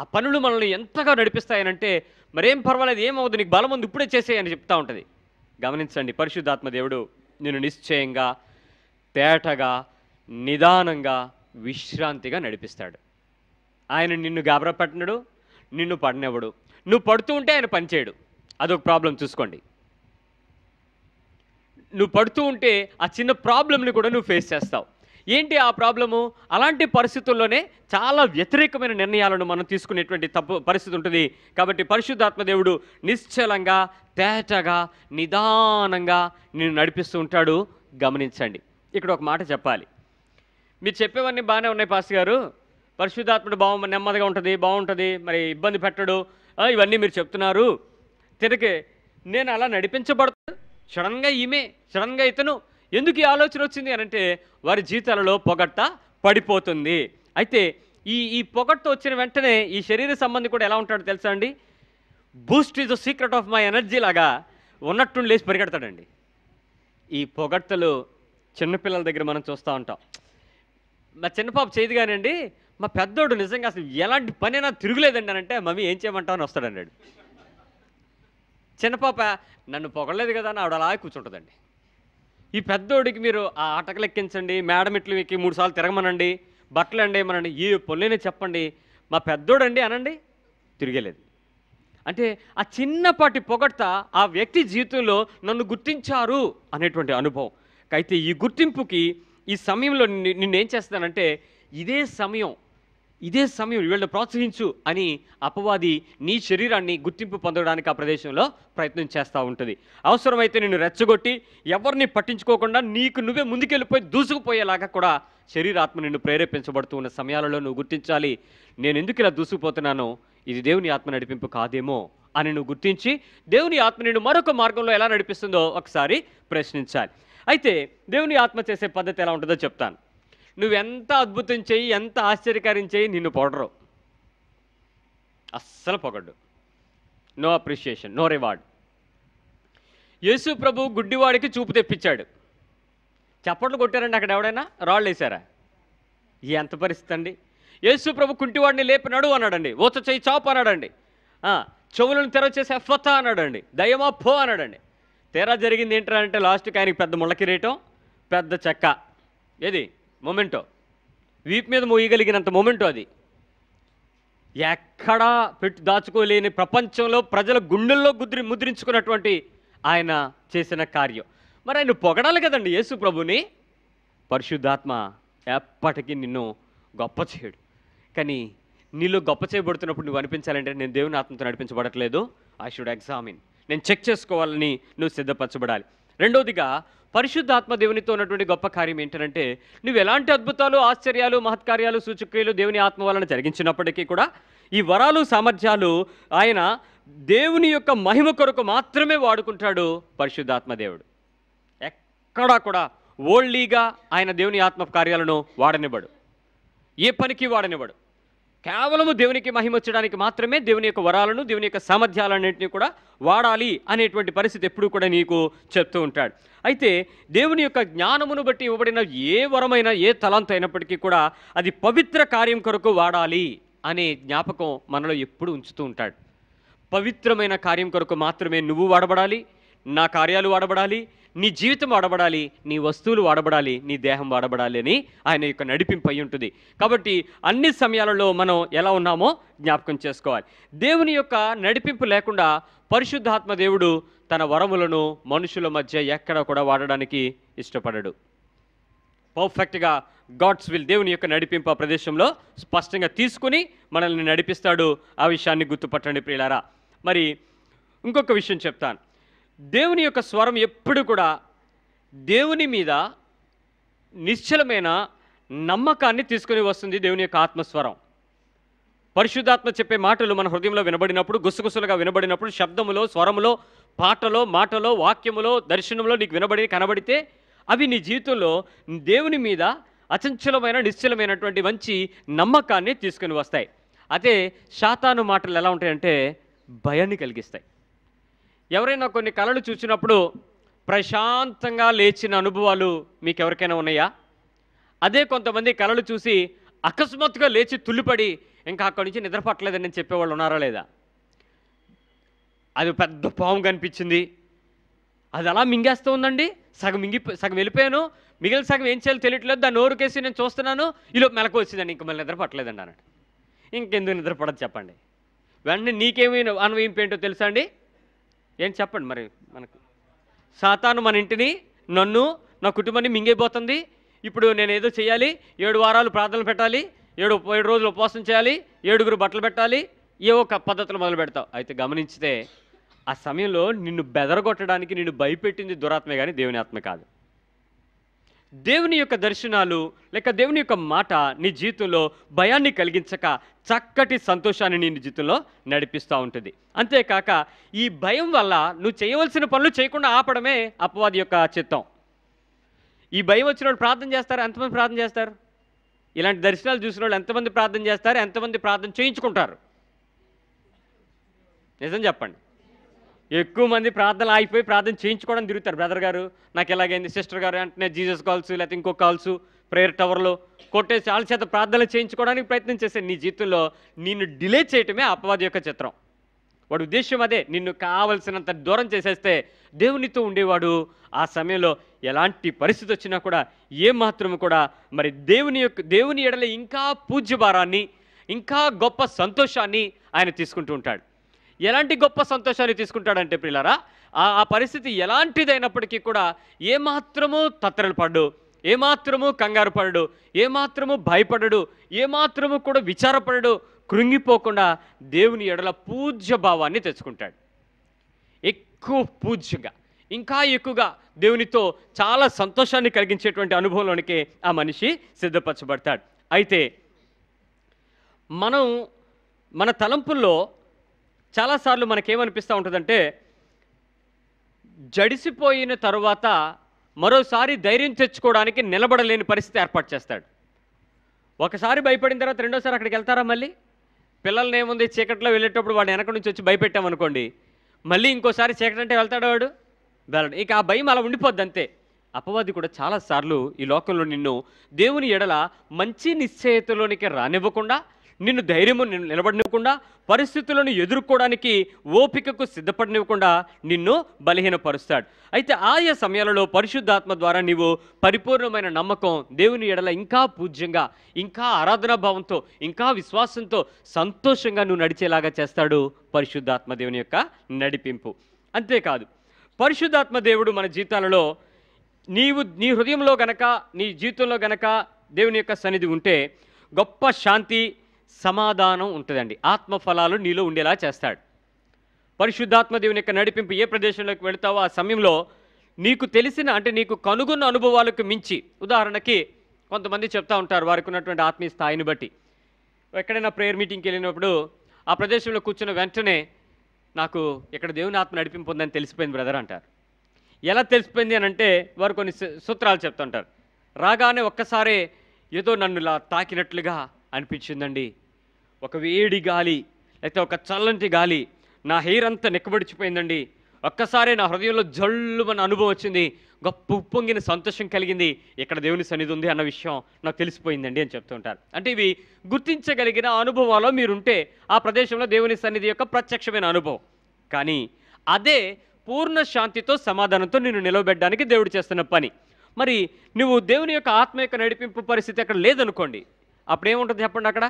ఆ పనులు మనల్ని ఎంతగా నడిపిస్తాయనంటే మరేం పర్వాలేదు ఏమవుతుంది నీకు బలం ఉంది ఇప్పుడే చేసేయని చెప్తా ఉంటుంది గమనించండి పరిశుద్ధాత్మ దేవుడు నేను నిశ్చయంగా తేటగా నిదానంగా విశ్రాంతిగా నడిపిస్తాడు ఆయన నిన్ను గాబరా నిన్ను పడినెవడు నువ్వు పడుతూ ఉంటే ఆయన పనిచేయడు అదొక ప్రాబ్లం చూసుకోండి నువ్వు పడుతూ ఉంటే ఆ చిన్న ప్రాబ్లంని కూడా నువ్వు ఫేస్ చేస్తావు ఏంటి ఆ ప్రాబ్లము అలాంటి పరిస్థితుల్లోనే చాలా వ్యతిరేకమైన నిర్ణయాలను మనం తీసుకునేటువంటి తప్పు పరిస్థితి ఉంటుంది కాబట్టి పరిశుద్ధాత్మ దేవుడు నిశ్చలంగా తేటగా నిదానంగా నేను నడిపిస్తూ ఉంటాడు గమనించండి ఇక్కడ ఒక మాట చెప్పాలి మీరు చెప్పేవన్నీ బాగానే ఉన్నాయి పాస్ గారు పరిశుద్ధాత్ముడు బాగు నెమ్మదిగా ఉంటుంది బాగుంటుంది మరి ఇబ్బంది పెట్టడు ఇవన్నీ మీరు చెప్తున్నారు తిరిగి నేను అలా నడిపించబడతాను సడన్గా ఈమె సడన్గా ఇతను ఎందుకు ఈ ఆలోచన వచ్చింది అని అంటే వారి జీవితాలలో పొగట్ట పడిపోతుంది అయితే ఈ ఈ పొగట్ట వచ్చిన వెంటనే ఈ శరీర సంబంధి కూడా ఎలా ఉంటాడో తెలుసా అండి boost is the secret of my energy లాగా ఉన్నట్టుండి లేచి పరిగెడతాడండి ఈ పొగట్టలు చిన్నపిల్లల దగ్గర మనం చూస్తూ ఉంటాం మా చిన్న పాప చేయదు అండి మా పెద్దోడు నిజంగా అసలు ఎలాంటి పనైనా తిరుగులేదండి అని అంటే మమ్మీ ఏం చేయమంటావు అని వస్తాడన్నాడు చిన్నపాప నన్ను పొగడలేదు కదా అని ఆవిడ అలా కూర్చుంటుందండి ఈ పెద్దోడికి మీరు ఆ ఆటకలు ఎక్కించండి మేడం ఇట్లు ఎక్కి మూడు సార్లు తిరగమనండి బట్టలు అండి మనండి ఏ పొల్లైనా చెప్పండి మా పెద్దోడండి అనండి తిరిగేలేదు అంటే ఆ చిన్నపాటి పొగడ్త ఆ వ్యక్తి జీవితంలో నన్ను గుర్తించారు అనేటువంటి అనుభవం అయితే ఈ గుర్తింపుకి ఈ సమయంలో నిన్నేం చేస్తానంటే ఇదే సమయం ఇదే సమయం వీళ్ళని ప్రోత్సహించు అని అపవాది నీ శరీరాన్ని గుర్తింపు పొందడానికి ఆ ప్రదేశంలో ప్రయత్నం చేస్తూ ఉంటుంది అవసరమైతే నిన్ను రెచ్చగొట్టి ఎవరిని పట్టించుకోకుండా నీకు నువ్వే ముందుకెళ్ళిపోయి దూసుకుపోయేలాగా కూడా శరీరాత్మ నిన్ను ప్రేరేపించబడుతూ ఉన్న సమయాలలో నువ్వు గుర్తించాలి నేను ఎందుకు ఇలా దూసుకుపోతున్నానో ఇది దేవుని ఆత్మ నడిపింపు కాదేమో అని నువ్వు గుర్తించి దేవుని ఆత్మ నిన్ను మరొక మార్గంలో ఎలా నడిపిస్తుందో ఒకసారి ప్రశ్నించాలి అయితే దేవుని ఆత్మ చేసే పద్ధతి ఎలా ఉంటుందో చెప్తాను నువ్వెంత అద్భుతం చెయ్యి ఎంత ఆశ్చర్యకారం చెయ్యి నిన్ను పొడరు అస్సలు పొగడ్డు నో అప్రిషియేషన్ నో రివార్డ్ యేసు ప్రభు గుడ్డివాడికి చూపు తెప్పించాడు చప్పట్లు కొట్టారండి అక్కడ ఎవడైనా రాళ్ళు వేశారా ఎంత పరిస్థితి అండి యేసు ప్రభు కుంటివాడిని నడువు అన్నాడండి ఓత చేయి చాపు అన్నాడండి చెవులను తెర తెరచేసే ఫత అన్నాడండి దయమా పో అన్నాడండి తెరా జరిగింది ఏంటంటే లాస్ట్కి ఆయనకి పెద్ద కిరీటం పెద్ద చెక్క ఏది మొమెంటో వీప్ మీద మోయగలిగినంత మొమెంటో అది ఎక్కడా పెట్టు దాచుకోలేని ప్రపంచంలో ప్రజల గుండెల్లో గుద్రి ముద్రించుకున్నటువంటి ఆయన చేసిన కార్యం మరి ఆయన పొగడాలి కదండి యేసు ప్రభుని పరిశుద్ధాత్మ ఎప్పటికీ నిన్ను గొప్ప చేయడు కానీ నీలో గొప్ప చేయబడుతున్నప్పుడు నువ్వు అనిపించాలంటే నేను దేవుని ఆత్మతో నడిపించబడట్లేదు ఐ షుడ్ ఎగ్జామిన్ నేను చెక్ చేసుకోవాలని నువ్వు సిద్ధపరచబడాలి రెండోదిగా పరిశుద్ధాత్మ దేవునితో ఉన్నటువంటి గొప్ప కార్యం ఏంటంటే నువ్వు ఎలాంటి అద్భుతాలు ఆశ్చర్యాలు మహత్కార్యాలు సూచక్రియలు దేవుని ఆత్మ వలన జరిగించినప్పటికీ కూడా ఈ వరాలు సామర్థ్యాలు ఆయన దేవుని యొక్క మహిమ కొరకు మాత్రమే వాడుకుంటాడు పరిశుద్ధాత్మ దేవుడు ఎక్కడా కూడా ఓల్డీగా ఆయన దేవుని ఆత్మ కార్యాలను వాడనివ్వడు ఏ పనికి వాడనివ్వడు కేవలము దేవునికి మహిమొచ్చడానికి మాత్రమే దేవుని యొక్క వరాలను దేవుని యొక్క సామర్థ్యాలన్నింటినీ కూడా వాడాలి అనేటువంటి పరిస్థితి ఎప్పుడు కూడా నీకు చెప్తూ ఉంటాడు అయితే దేవుని యొక్క జ్ఞానమును బట్టి ఇవ్వబడిన ఏ వరమైనా ఏ తలంత అయినప్పటికీ కూడా అది పవిత్ర కార్యం కొరకు వాడాలి అనే జ్ఞాపకం మనలో ఎప్పుడు ఉంచుతూ ఉంటాడు పవిత్రమైన కార్యం కొరకు మాత్రమే నువ్వు వాడబడాలి నా కార్యాలు వాడబడాలి నీ జీవితం వాడబడాలి నీ వస్తువులు వాడబడాలి నీ దేహం వాడబడాలి అని ఆయన యొక్క నడిపింపు అయి ఉంటుంది కాబట్టి అన్ని సమయాలలో మనం ఎలా ఉన్నామో జ్ఞాపకం చేసుకోవాలి దేవుని యొక్క నడిపింపు లేకుండా పరిశుద్ధాత్మ దేవుడు తన వరములను మనుషుల మధ్య ఎక్కడ కూడా వాడడానికి ఇష్టపడడు పర్ఫెక్ట్గా గాడ్స్ విల్ దేవుని యొక్క నడిపింపు ఆ ప్రదేశంలో స్పష్టంగా తీసుకుని మనల్ని నడిపిస్తాడు ఆ విషయాన్ని గుర్తుపట్టండి ప్రియులారా మరి ఇంకొక విషయం చెప్తాను దేవుని యొక్క స్వరం ఎప్పుడు కూడా దేవుని మీద నిశ్చలమైన నమ్మకాన్ని తీసుకుని వస్తుంది దేవుని యొక్క ఆత్మస్వరం పరిశుద్ధాత్మ చెప్పే మాటలు మన హృదయంలో వినబడినప్పుడు గుసగుసలుగా వినబడినప్పుడు శబ్దములో స్వరములో పాటలో మాటలో వాక్యములో దర్శనంలో నీకు వినబడి కనబడితే అవి నీ జీవితంలో దేవుని మీద అచంచలమైన నిశ్చలమైనటువంటి మంచి నమ్మకాన్ని తీసుకుని వస్తాయి అదే శాతాను మాటలు ఎలా ఉంటాయంటే భయాన్ని కలిగిస్తాయి ఎవరైనా కొన్ని కళలు చూసినప్పుడు ప్రశాంతంగా లేచిన అనుభవాలు మీకు ఎవరికైనా ఉన్నాయా అదే కొంతమంది కళలు చూసి అకస్మాత్తుగా లేచి తుల్లిపడి ఇంకా అక్కడి నుంచి నిద్రపట్టలేదని నేను చెప్పేవాళ్ళు ఉన్నారా లేదా అది పెద్ద పాము కనిపించింది అది అలా మింగేస్తూ ఉందండి సగం మింగి సగం వెళ్ళిపోయాను మిగిలిన సగం ఏం చేయాలో తెలియట్లేదు దాన్ని నోరుకేసి నేను చూస్తున్నాను ఈలో మెలకు వచ్చిందండి ఇంక మళ్ళీ నిద్రపట్టలేదండి అన్నట్టు ఇంకెందుకు నిద్రపడదు చెప్పండి వెంటనే నీకేమీ అనుభవం ఏంటో తెలుసా అండి ఏం చెప్పండి మరి మనకు సాతాను మన ఇంటిని నన్ను నా కుటుంబాన్ని మింగైపోతుంది ఇప్పుడు నేను ఏదో చేయాలి ఏడు వారాలు ప్రార్థనలు పెట్టాలి ఏడు ఏడు రోజులు ఉపవాసం చేయాలి ఏడుగురు బట్టలు పెట్టాలి ఏవో ఒక పద్ధతులు మొదలు పెడతావు అయితే గమనించితే ఆ సమయంలో నిన్ను బెదరగొట్టడానికి నిన్ను భయపెట్టింది దురాత్మే కానీ దేవుని ఆత్మ కాదు దేవుని యొక్క దర్శనాలు లేక దేవుని యొక్క మాట నీ జీవితంలో భయాన్ని కలిగించక చక్కటి సంతోషాన్ని నీ జీవితంలో నడిపిస్తూ ఉంటుంది అంతేకాక ఈ భయం వల్ల నువ్వు చేయవలసిన పనులు చేయకుండా ఆపడమే అపవాది యొక్క చిత్తం ఈ భయం వచ్చిన వాళ్ళు ప్రార్థన చేస్తారు ఎంతమంది ప్రార్థన చేస్తారు ఇలాంటి దర్శనాలు చూసిన వాళ్ళు ఎంతమంది ప్రార్థన చేస్తారు ఎంతమంది ప్రార్థన చేయించుకుంటారు నిజం చెప్పండి ఎక్కువ మంది ప్రార్థనలు ఆగిపోయి ప్రార్థన చేయించుకోవడం తిరుగుతారు బ్రదర్ గారు నాకు ఎలాగైంది సిస్టర్ గారు అంటే జీజస్ కాల్స్ లేకపోతే ఇంకో కాల్స్ ప్రేయర్ టవర్లో కొట్టేసి వాళ్ళ చేత ప్రార్థనలు చేయించుకోవడానికి ప్రయత్నం చేసే నీ జీవితంలో నిన్ను డిలే చేయటమే అపవాది యొక్క చిత్రం వాడు ఉద్దేశం అదే నిన్ను కావలసినంత దూరం చేసేస్తే దేవునితో ఉండేవాడు ఆ సమయంలో ఎలాంటి పరిస్థితి వచ్చినా కూడా ఏమాత్రము కూడా మరి దేవుని యొక్క దేవుని ఎడలే ఇంకా పూజ్యభారాన్ని ఇంకా గొప్ప సంతోషాన్ని ఆయన తీసుకుంటూ ఉంటాడు ఎలాంటి గొప్ప సంతోషాన్ని తీసుకుంటాడంటే పిల్లరా ఆ పరిస్థితి ఎలాంటిదైనప్పటికీ కూడా ఏమాత్రము తత్తరలు ఏమాత్రము కంగారు పడడు ఏమాత్రము భయపడడు ఏమాత్రము కూడా విచారపడడు కృంగిపోకుండా దేవుని ఎడల పూజ్య భావాన్ని తెచ్చుకుంటాడు ఎక్కువ పూజ్యంగా ఇంకా ఎక్కువగా దేవునితో చాలా సంతోషాన్ని కలిగించేటువంటి అనుభవంలోనికి ఆ మనిషి సిద్ధపరచబడతాడు అయితే మనం మన తలంపుల్లో చాలాసార్లు మనకేమనిపిస్తూ ఉంటుందంటే జడిసిపోయిన తరువాత మరోసారి ధైర్యం తెచ్చుకోవడానికి నిలబడలేని పరిస్థితి ఏర్పాటు చేస్తాడు ఒకసారి భయపడిన తర్వాత రెండోసారి అక్కడికి వెళ్తారా మళ్ళీ పిల్లల్ని ఏముంది చీకట్లో వెళ్ళేటప్పుడు వాడు వెనక నుంచి వచ్చి భయపెట్టామనుకోండి మళ్ళీ ఇంకోసారి చీకటి అంటే వెళ్తాడు వాడు వెళ్ళడు ఇక ఆ భయం అలా ఉండిపోద్ది అంతే అపవాది కూడా చాలాసార్లు ఈ లోకంలో నిన్ను దేవుని ఎడల మంచి నిశ్చయతలోనికి రానివ్వకుండా నిన్ను ధైర్యము నిలబడినివ్వకుండా పరిస్థితులను ఎదుర్కోవడానికి ఓపికకు సిద్ధపడనివ్వకుండా నిన్ను బలహీనపరుస్తాడు అయితే ఆయా సమయాలలో పరిశుద్ధాత్మ ద్వారా నీవు పరిపూర్ణమైన నమ్మకం దేవుని ఎడల ఇంకా పూజ్యంగా ఇంకా ఆరాధనాభావంతో భావంతో ఇంకా విశ్వాసంతో సంతోషంగా నువ్వు నడిచేలాగా చేస్తాడు పరిశుద్ధాత్మ దేవుని యొక్క నడిపింపు అంతేకాదు పరిశుద్ధాత్మ దేవుడు మన జీవితాలలో నీవు నీ హృదయంలో గనక నీ జీవితంలో గనక దేవుని యొక్క సన్నిధి ఉంటే గొప్ప శాంతి సమాధానం ఉంటుందండి ఆత్మఫలాలు నీలో ఉండేలా చేస్తాడు పరిశుద్ధాత్మ దేవుని యొక్క నడిపింపు ఏ ప్రదేశంలోకి వెళతావో ఆ సమయంలో నీకు తెలిసిన అంటే నీకు కనుగొన్న అనుభవాలకు మించి ఉదాహరణకి కొంతమంది చెప్తా ఉంటారు వారికి ఉన్నటువంటి ఆత్మీయ స్థాయిని బట్టి ఎక్కడైనా ప్రేయర్ మీటింగ్కి వెళ్ళినప్పుడు ఆ ప్రదేశంలో కూర్చున్న వెంటనే నాకు ఇక్కడ దేవుని ఆత్మ నడిపింపు ఉందని తెలిసిపోయింది బ్రదర్ అంటారు ఎలా తెలిసిపోయింది అని అంటే వారు కొన్ని సూత్రాలు చెప్తుంటారు రాగానే ఒక్కసారే ఏదో నన్ను ఇలా తాకినట్లుగా అనిపించిందండి ఒక వేడి గాలి లేకపోతే ఒక చల్లంటి గాలి నా హెయిర్ అంతా నెక్కబడిచిపోయిందండి ఒక్కసారి నా హృదయంలో జల్లుమని అనుభవం వచ్చింది గొప్ప ఉప్పొంగిన సంతోషం కలిగింది ఇక్కడ దేవుని సన్నిధి ఉంది అన్న విషయం నాకు తెలిసిపోయిందండి అని చెప్తూ ఉంటారు అంటే ఇవి గుర్తించగలిగిన అనుభవాలు మీరుంటే ఆ ప్రదేశంలో దేవుని సన్నిధి యొక్క ప్రత్యక్షమైన అనుభవం కానీ అదే పూర్ణ శాంతితో సమాధానంతో నిన్ను నిలబెట్టడానికి దేవుడు చేస్తున్న పని మరి నువ్వు దేవుని యొక్క ఆత్మ యొక్క నడిపింపు పరిస్థితి అక్కడ లేదనుకోండి అప్పుడేముంటుంది చెప్పండి అక్కడ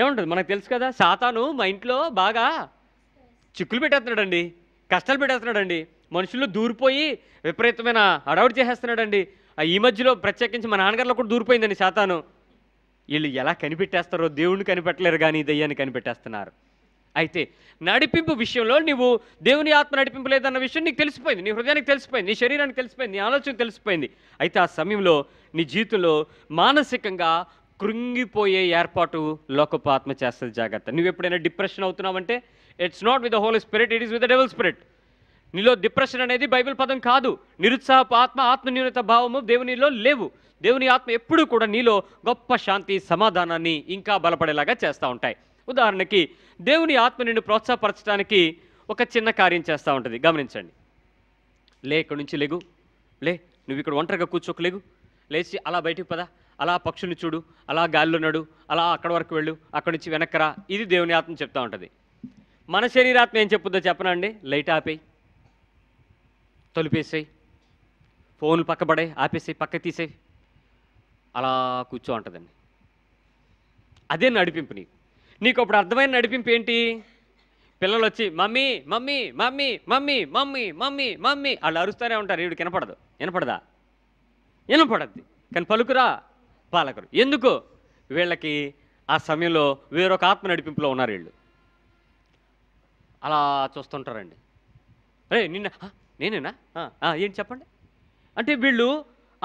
ఏముంటుంది మనకు తెలుసు కదా సాతాను మా ఇంట్లో బాగా చిక్కులు పెట్టేస్తున్నాడండి కష్టాలు పెట్టేస్తున్నాడండి మనుషులు దూరిపోయి విపరీతమైన అడవుడు చేసేస్తున్నాడండి ఈ మధ్యలో ప్రత్యేకించి మా నాన్నగారిలో కూడా దూరిపోయిందండి సాతాను వీళ్ళు ఎలా కనిపెట్టేస్తారో దేవుణ్ణి కనిపెట్టలేరు కానీ దయ్యాన్ని కనిపెట్టేస్తున్నారు అయితే నడిపింపు విషయంలో నువ్వు దేవుని ఆత్మ నడిపింపు లేదన్న విషయం నీకు తెలిసిపోయింది నీ హృదయానికి తెలిసిపోయింది నీ శరీరానికి తెలిసిపోయింది నీ ఆలోచన తెలిసిపోయింది అయితే ఆ సమయంలో నీ జీవితంలో మానసికంగా కృంగిపోయే ఏర్పాటు లోకపాత్మ చేస్తుంది జాగ్రత్త నువ్వు ఎప్పుడైనా డిప్రెషన్ అవుతున్నావంటే it's not with the holy spirit it is with the devil spirit నీలో డిప్రెషన్ అనేది బైబిల్ పదం కాదు నిరుత్సాహపు ఆత్మ ఆత్మన్యూనత భావము దేవునిలో లేవు దేవుని ఆత్మ ఎప్పుడూ కూడా నీలో గొప్ప శాంతి సమాధానాన్ని ఇంకా బలపడేలాగా చేస్తూ ఉంటాయి ఉదాహరణకి దేవుని ఆత్మ నిన్ను ప్రోత్సాహపరచడానికి ఒక చిన్న కార్యం చేస్తూ ఉంటుంది గమనించండి లే ఇక్కడి నుంచి లేగు లే నువ్వు ఇక్కడ ఒంటరిగా కూర్చోకలేగు లేచి అలా బయటికి పదా అలా పక్షుని చూడు అలా గాలిలో నడు అలా అక్కడ వరకు వెళ్ళు అక్కడి నుంచి వెనక్కరా ఇది దేవుని ఆత్మ చెప్తా ఉంటుంది మన శరీరాత్మ ఏం చెప్పుద్దో చెప్పనండి లైట్ ఆపేయి తలుపేసేయి ఫోన్లు పక్కబడే ఆపేసేయి పక్క తీసేయి అలా కూర్చో ఉంటుందండి అదే నడిపింపు నీకు నీకు అప్పుడు అర్థమైన నడిపింపు ఏంటి పిల్లలు వచ్చి mummy mummy mummy mummy mummy mummy mummy వాళ్ళు అరుస్తూనే ఉంటారు ఈవిడ వినపడదు వినపడదా వినపడద్ది కానీ పలుకురా పాలకరు ఎందుకు వీళ్ళకి ఆ సమయంలో వేరొక ఆత్మ నడిపింపులో ఉన్నారు వీళ్ళు అలా చూస్తుంటారండి అరే నిన్న నేనేనా ఏంటి చెప్పండి అంటే వీళ్ళు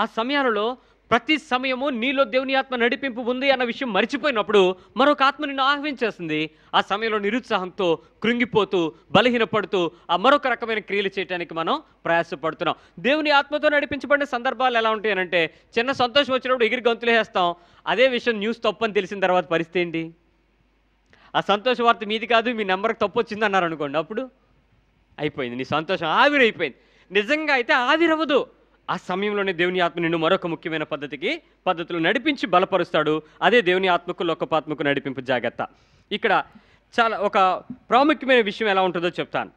ఆ సమయాలలో ప్రతి సమయము నీలో దేవుని ఆత్మ నడిపింపు ఉంది అన్న విషయం మర్చిపోయినప్పుడు మరొక ఆత్మ నిన్ను ఆహ్వానించేస్తుంది ఆ సమయంలో నిరుత్సాహంతో కృంగిపోతూ బలహీనపడుతూ ఆ మరొక రకమైన క్రియలు చేయడానికి మనం ప్రయాసపడుతున్నాం దేవుని ఆత్మతో నడిపించబడిన సందర్భాలు ఎలా ఉంటాయనంటే చిన్న సంతోషం వచ్చినప్పుడు ఎగిరి గంతులు వేస్తాం అదే విషయం న్యూస్ తప్పని తెలిసిన తర్వాత పరిస్థితి ఏంటి ఆ సంతోష వార్త మీది కాదు మీ నెంబర్కి తప్పు వచ్చింది అన్నారు అనుకోండి అప్పుడు అయిపోయింది నీ సంతోషం ఆవిరైపోయింది నిజంగా అయితే ఆవిరవ్వదు ఆ సమయంలోనే దేవుని ఆత్మ నిన్ను మరొక ముఖ్యమైన పద్ధతికి పద్ధతులు నడిపించి బలపరుస్తాడు అదే దేవుని ఆత్మకు లోకపాత్మకు నడిపింపు జాగ్రత్త ఇక్కడ చాలా ఒక ప్రాముఖ్యమైన విషయం ఎలా ఉంటుందో చెప్తాను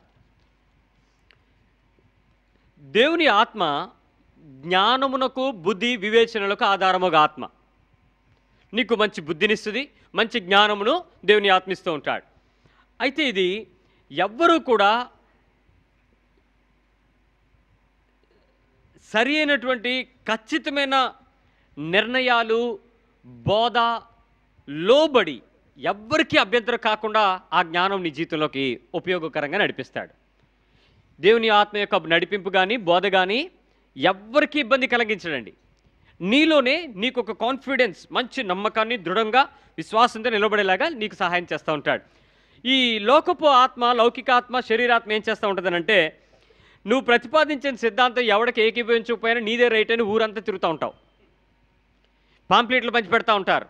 దేవుని ఆత్మ జ్ఞానమునకు బుద్ధి వివేచనలకు ఆధారముగా ఆత్మ నీకు మంచి బుద్ధినిస్తుంది మంచి జ్ఞానమును దేవుని ఆత్మిస్తూ ఉంటాడు అయితే ఇది ఎవ్వరూ కూడా సరి అయినటువంటి ఖచ్చితమైన నిర్ణయాలు బోధ లోబడి ఎవ్వరికీ అభ్యంతరం కాకుండా ఆ జ్ఞానం నీ జీవితంలోకి ఉపయోగకరంగా నడిపిస్తాడు దేవుని ఆత్మ యొక్క నడిపింపు కానీ బోధ కానీ ఎవ్వరికీ ఇబ్బంది కలిగించడండి నీలోనే నీకు ఒక కాన్ఫిడెన్స్ మంచి నమ్మకాన్ని దృఢంగా విశ్వాసంతో నిలబడేలాగా నీకు సహాయం చేస్తూ ఉంటాడు ఈ లోకపు ఆత్మ లౌకికాత్మ శరీరాత్మ ఏం చేస్తూ ఉంటుందనంటే నువ్వు ప్రతిపాదించిన సిద్ధాంతం ఎవడికి ఏకీభవించకపోయినా నీదే రైట్ అని ఊరంతా తిరుగుతూ ఉంటావు పాంప్లెట్లు పంచి పెడతా ఉంటారు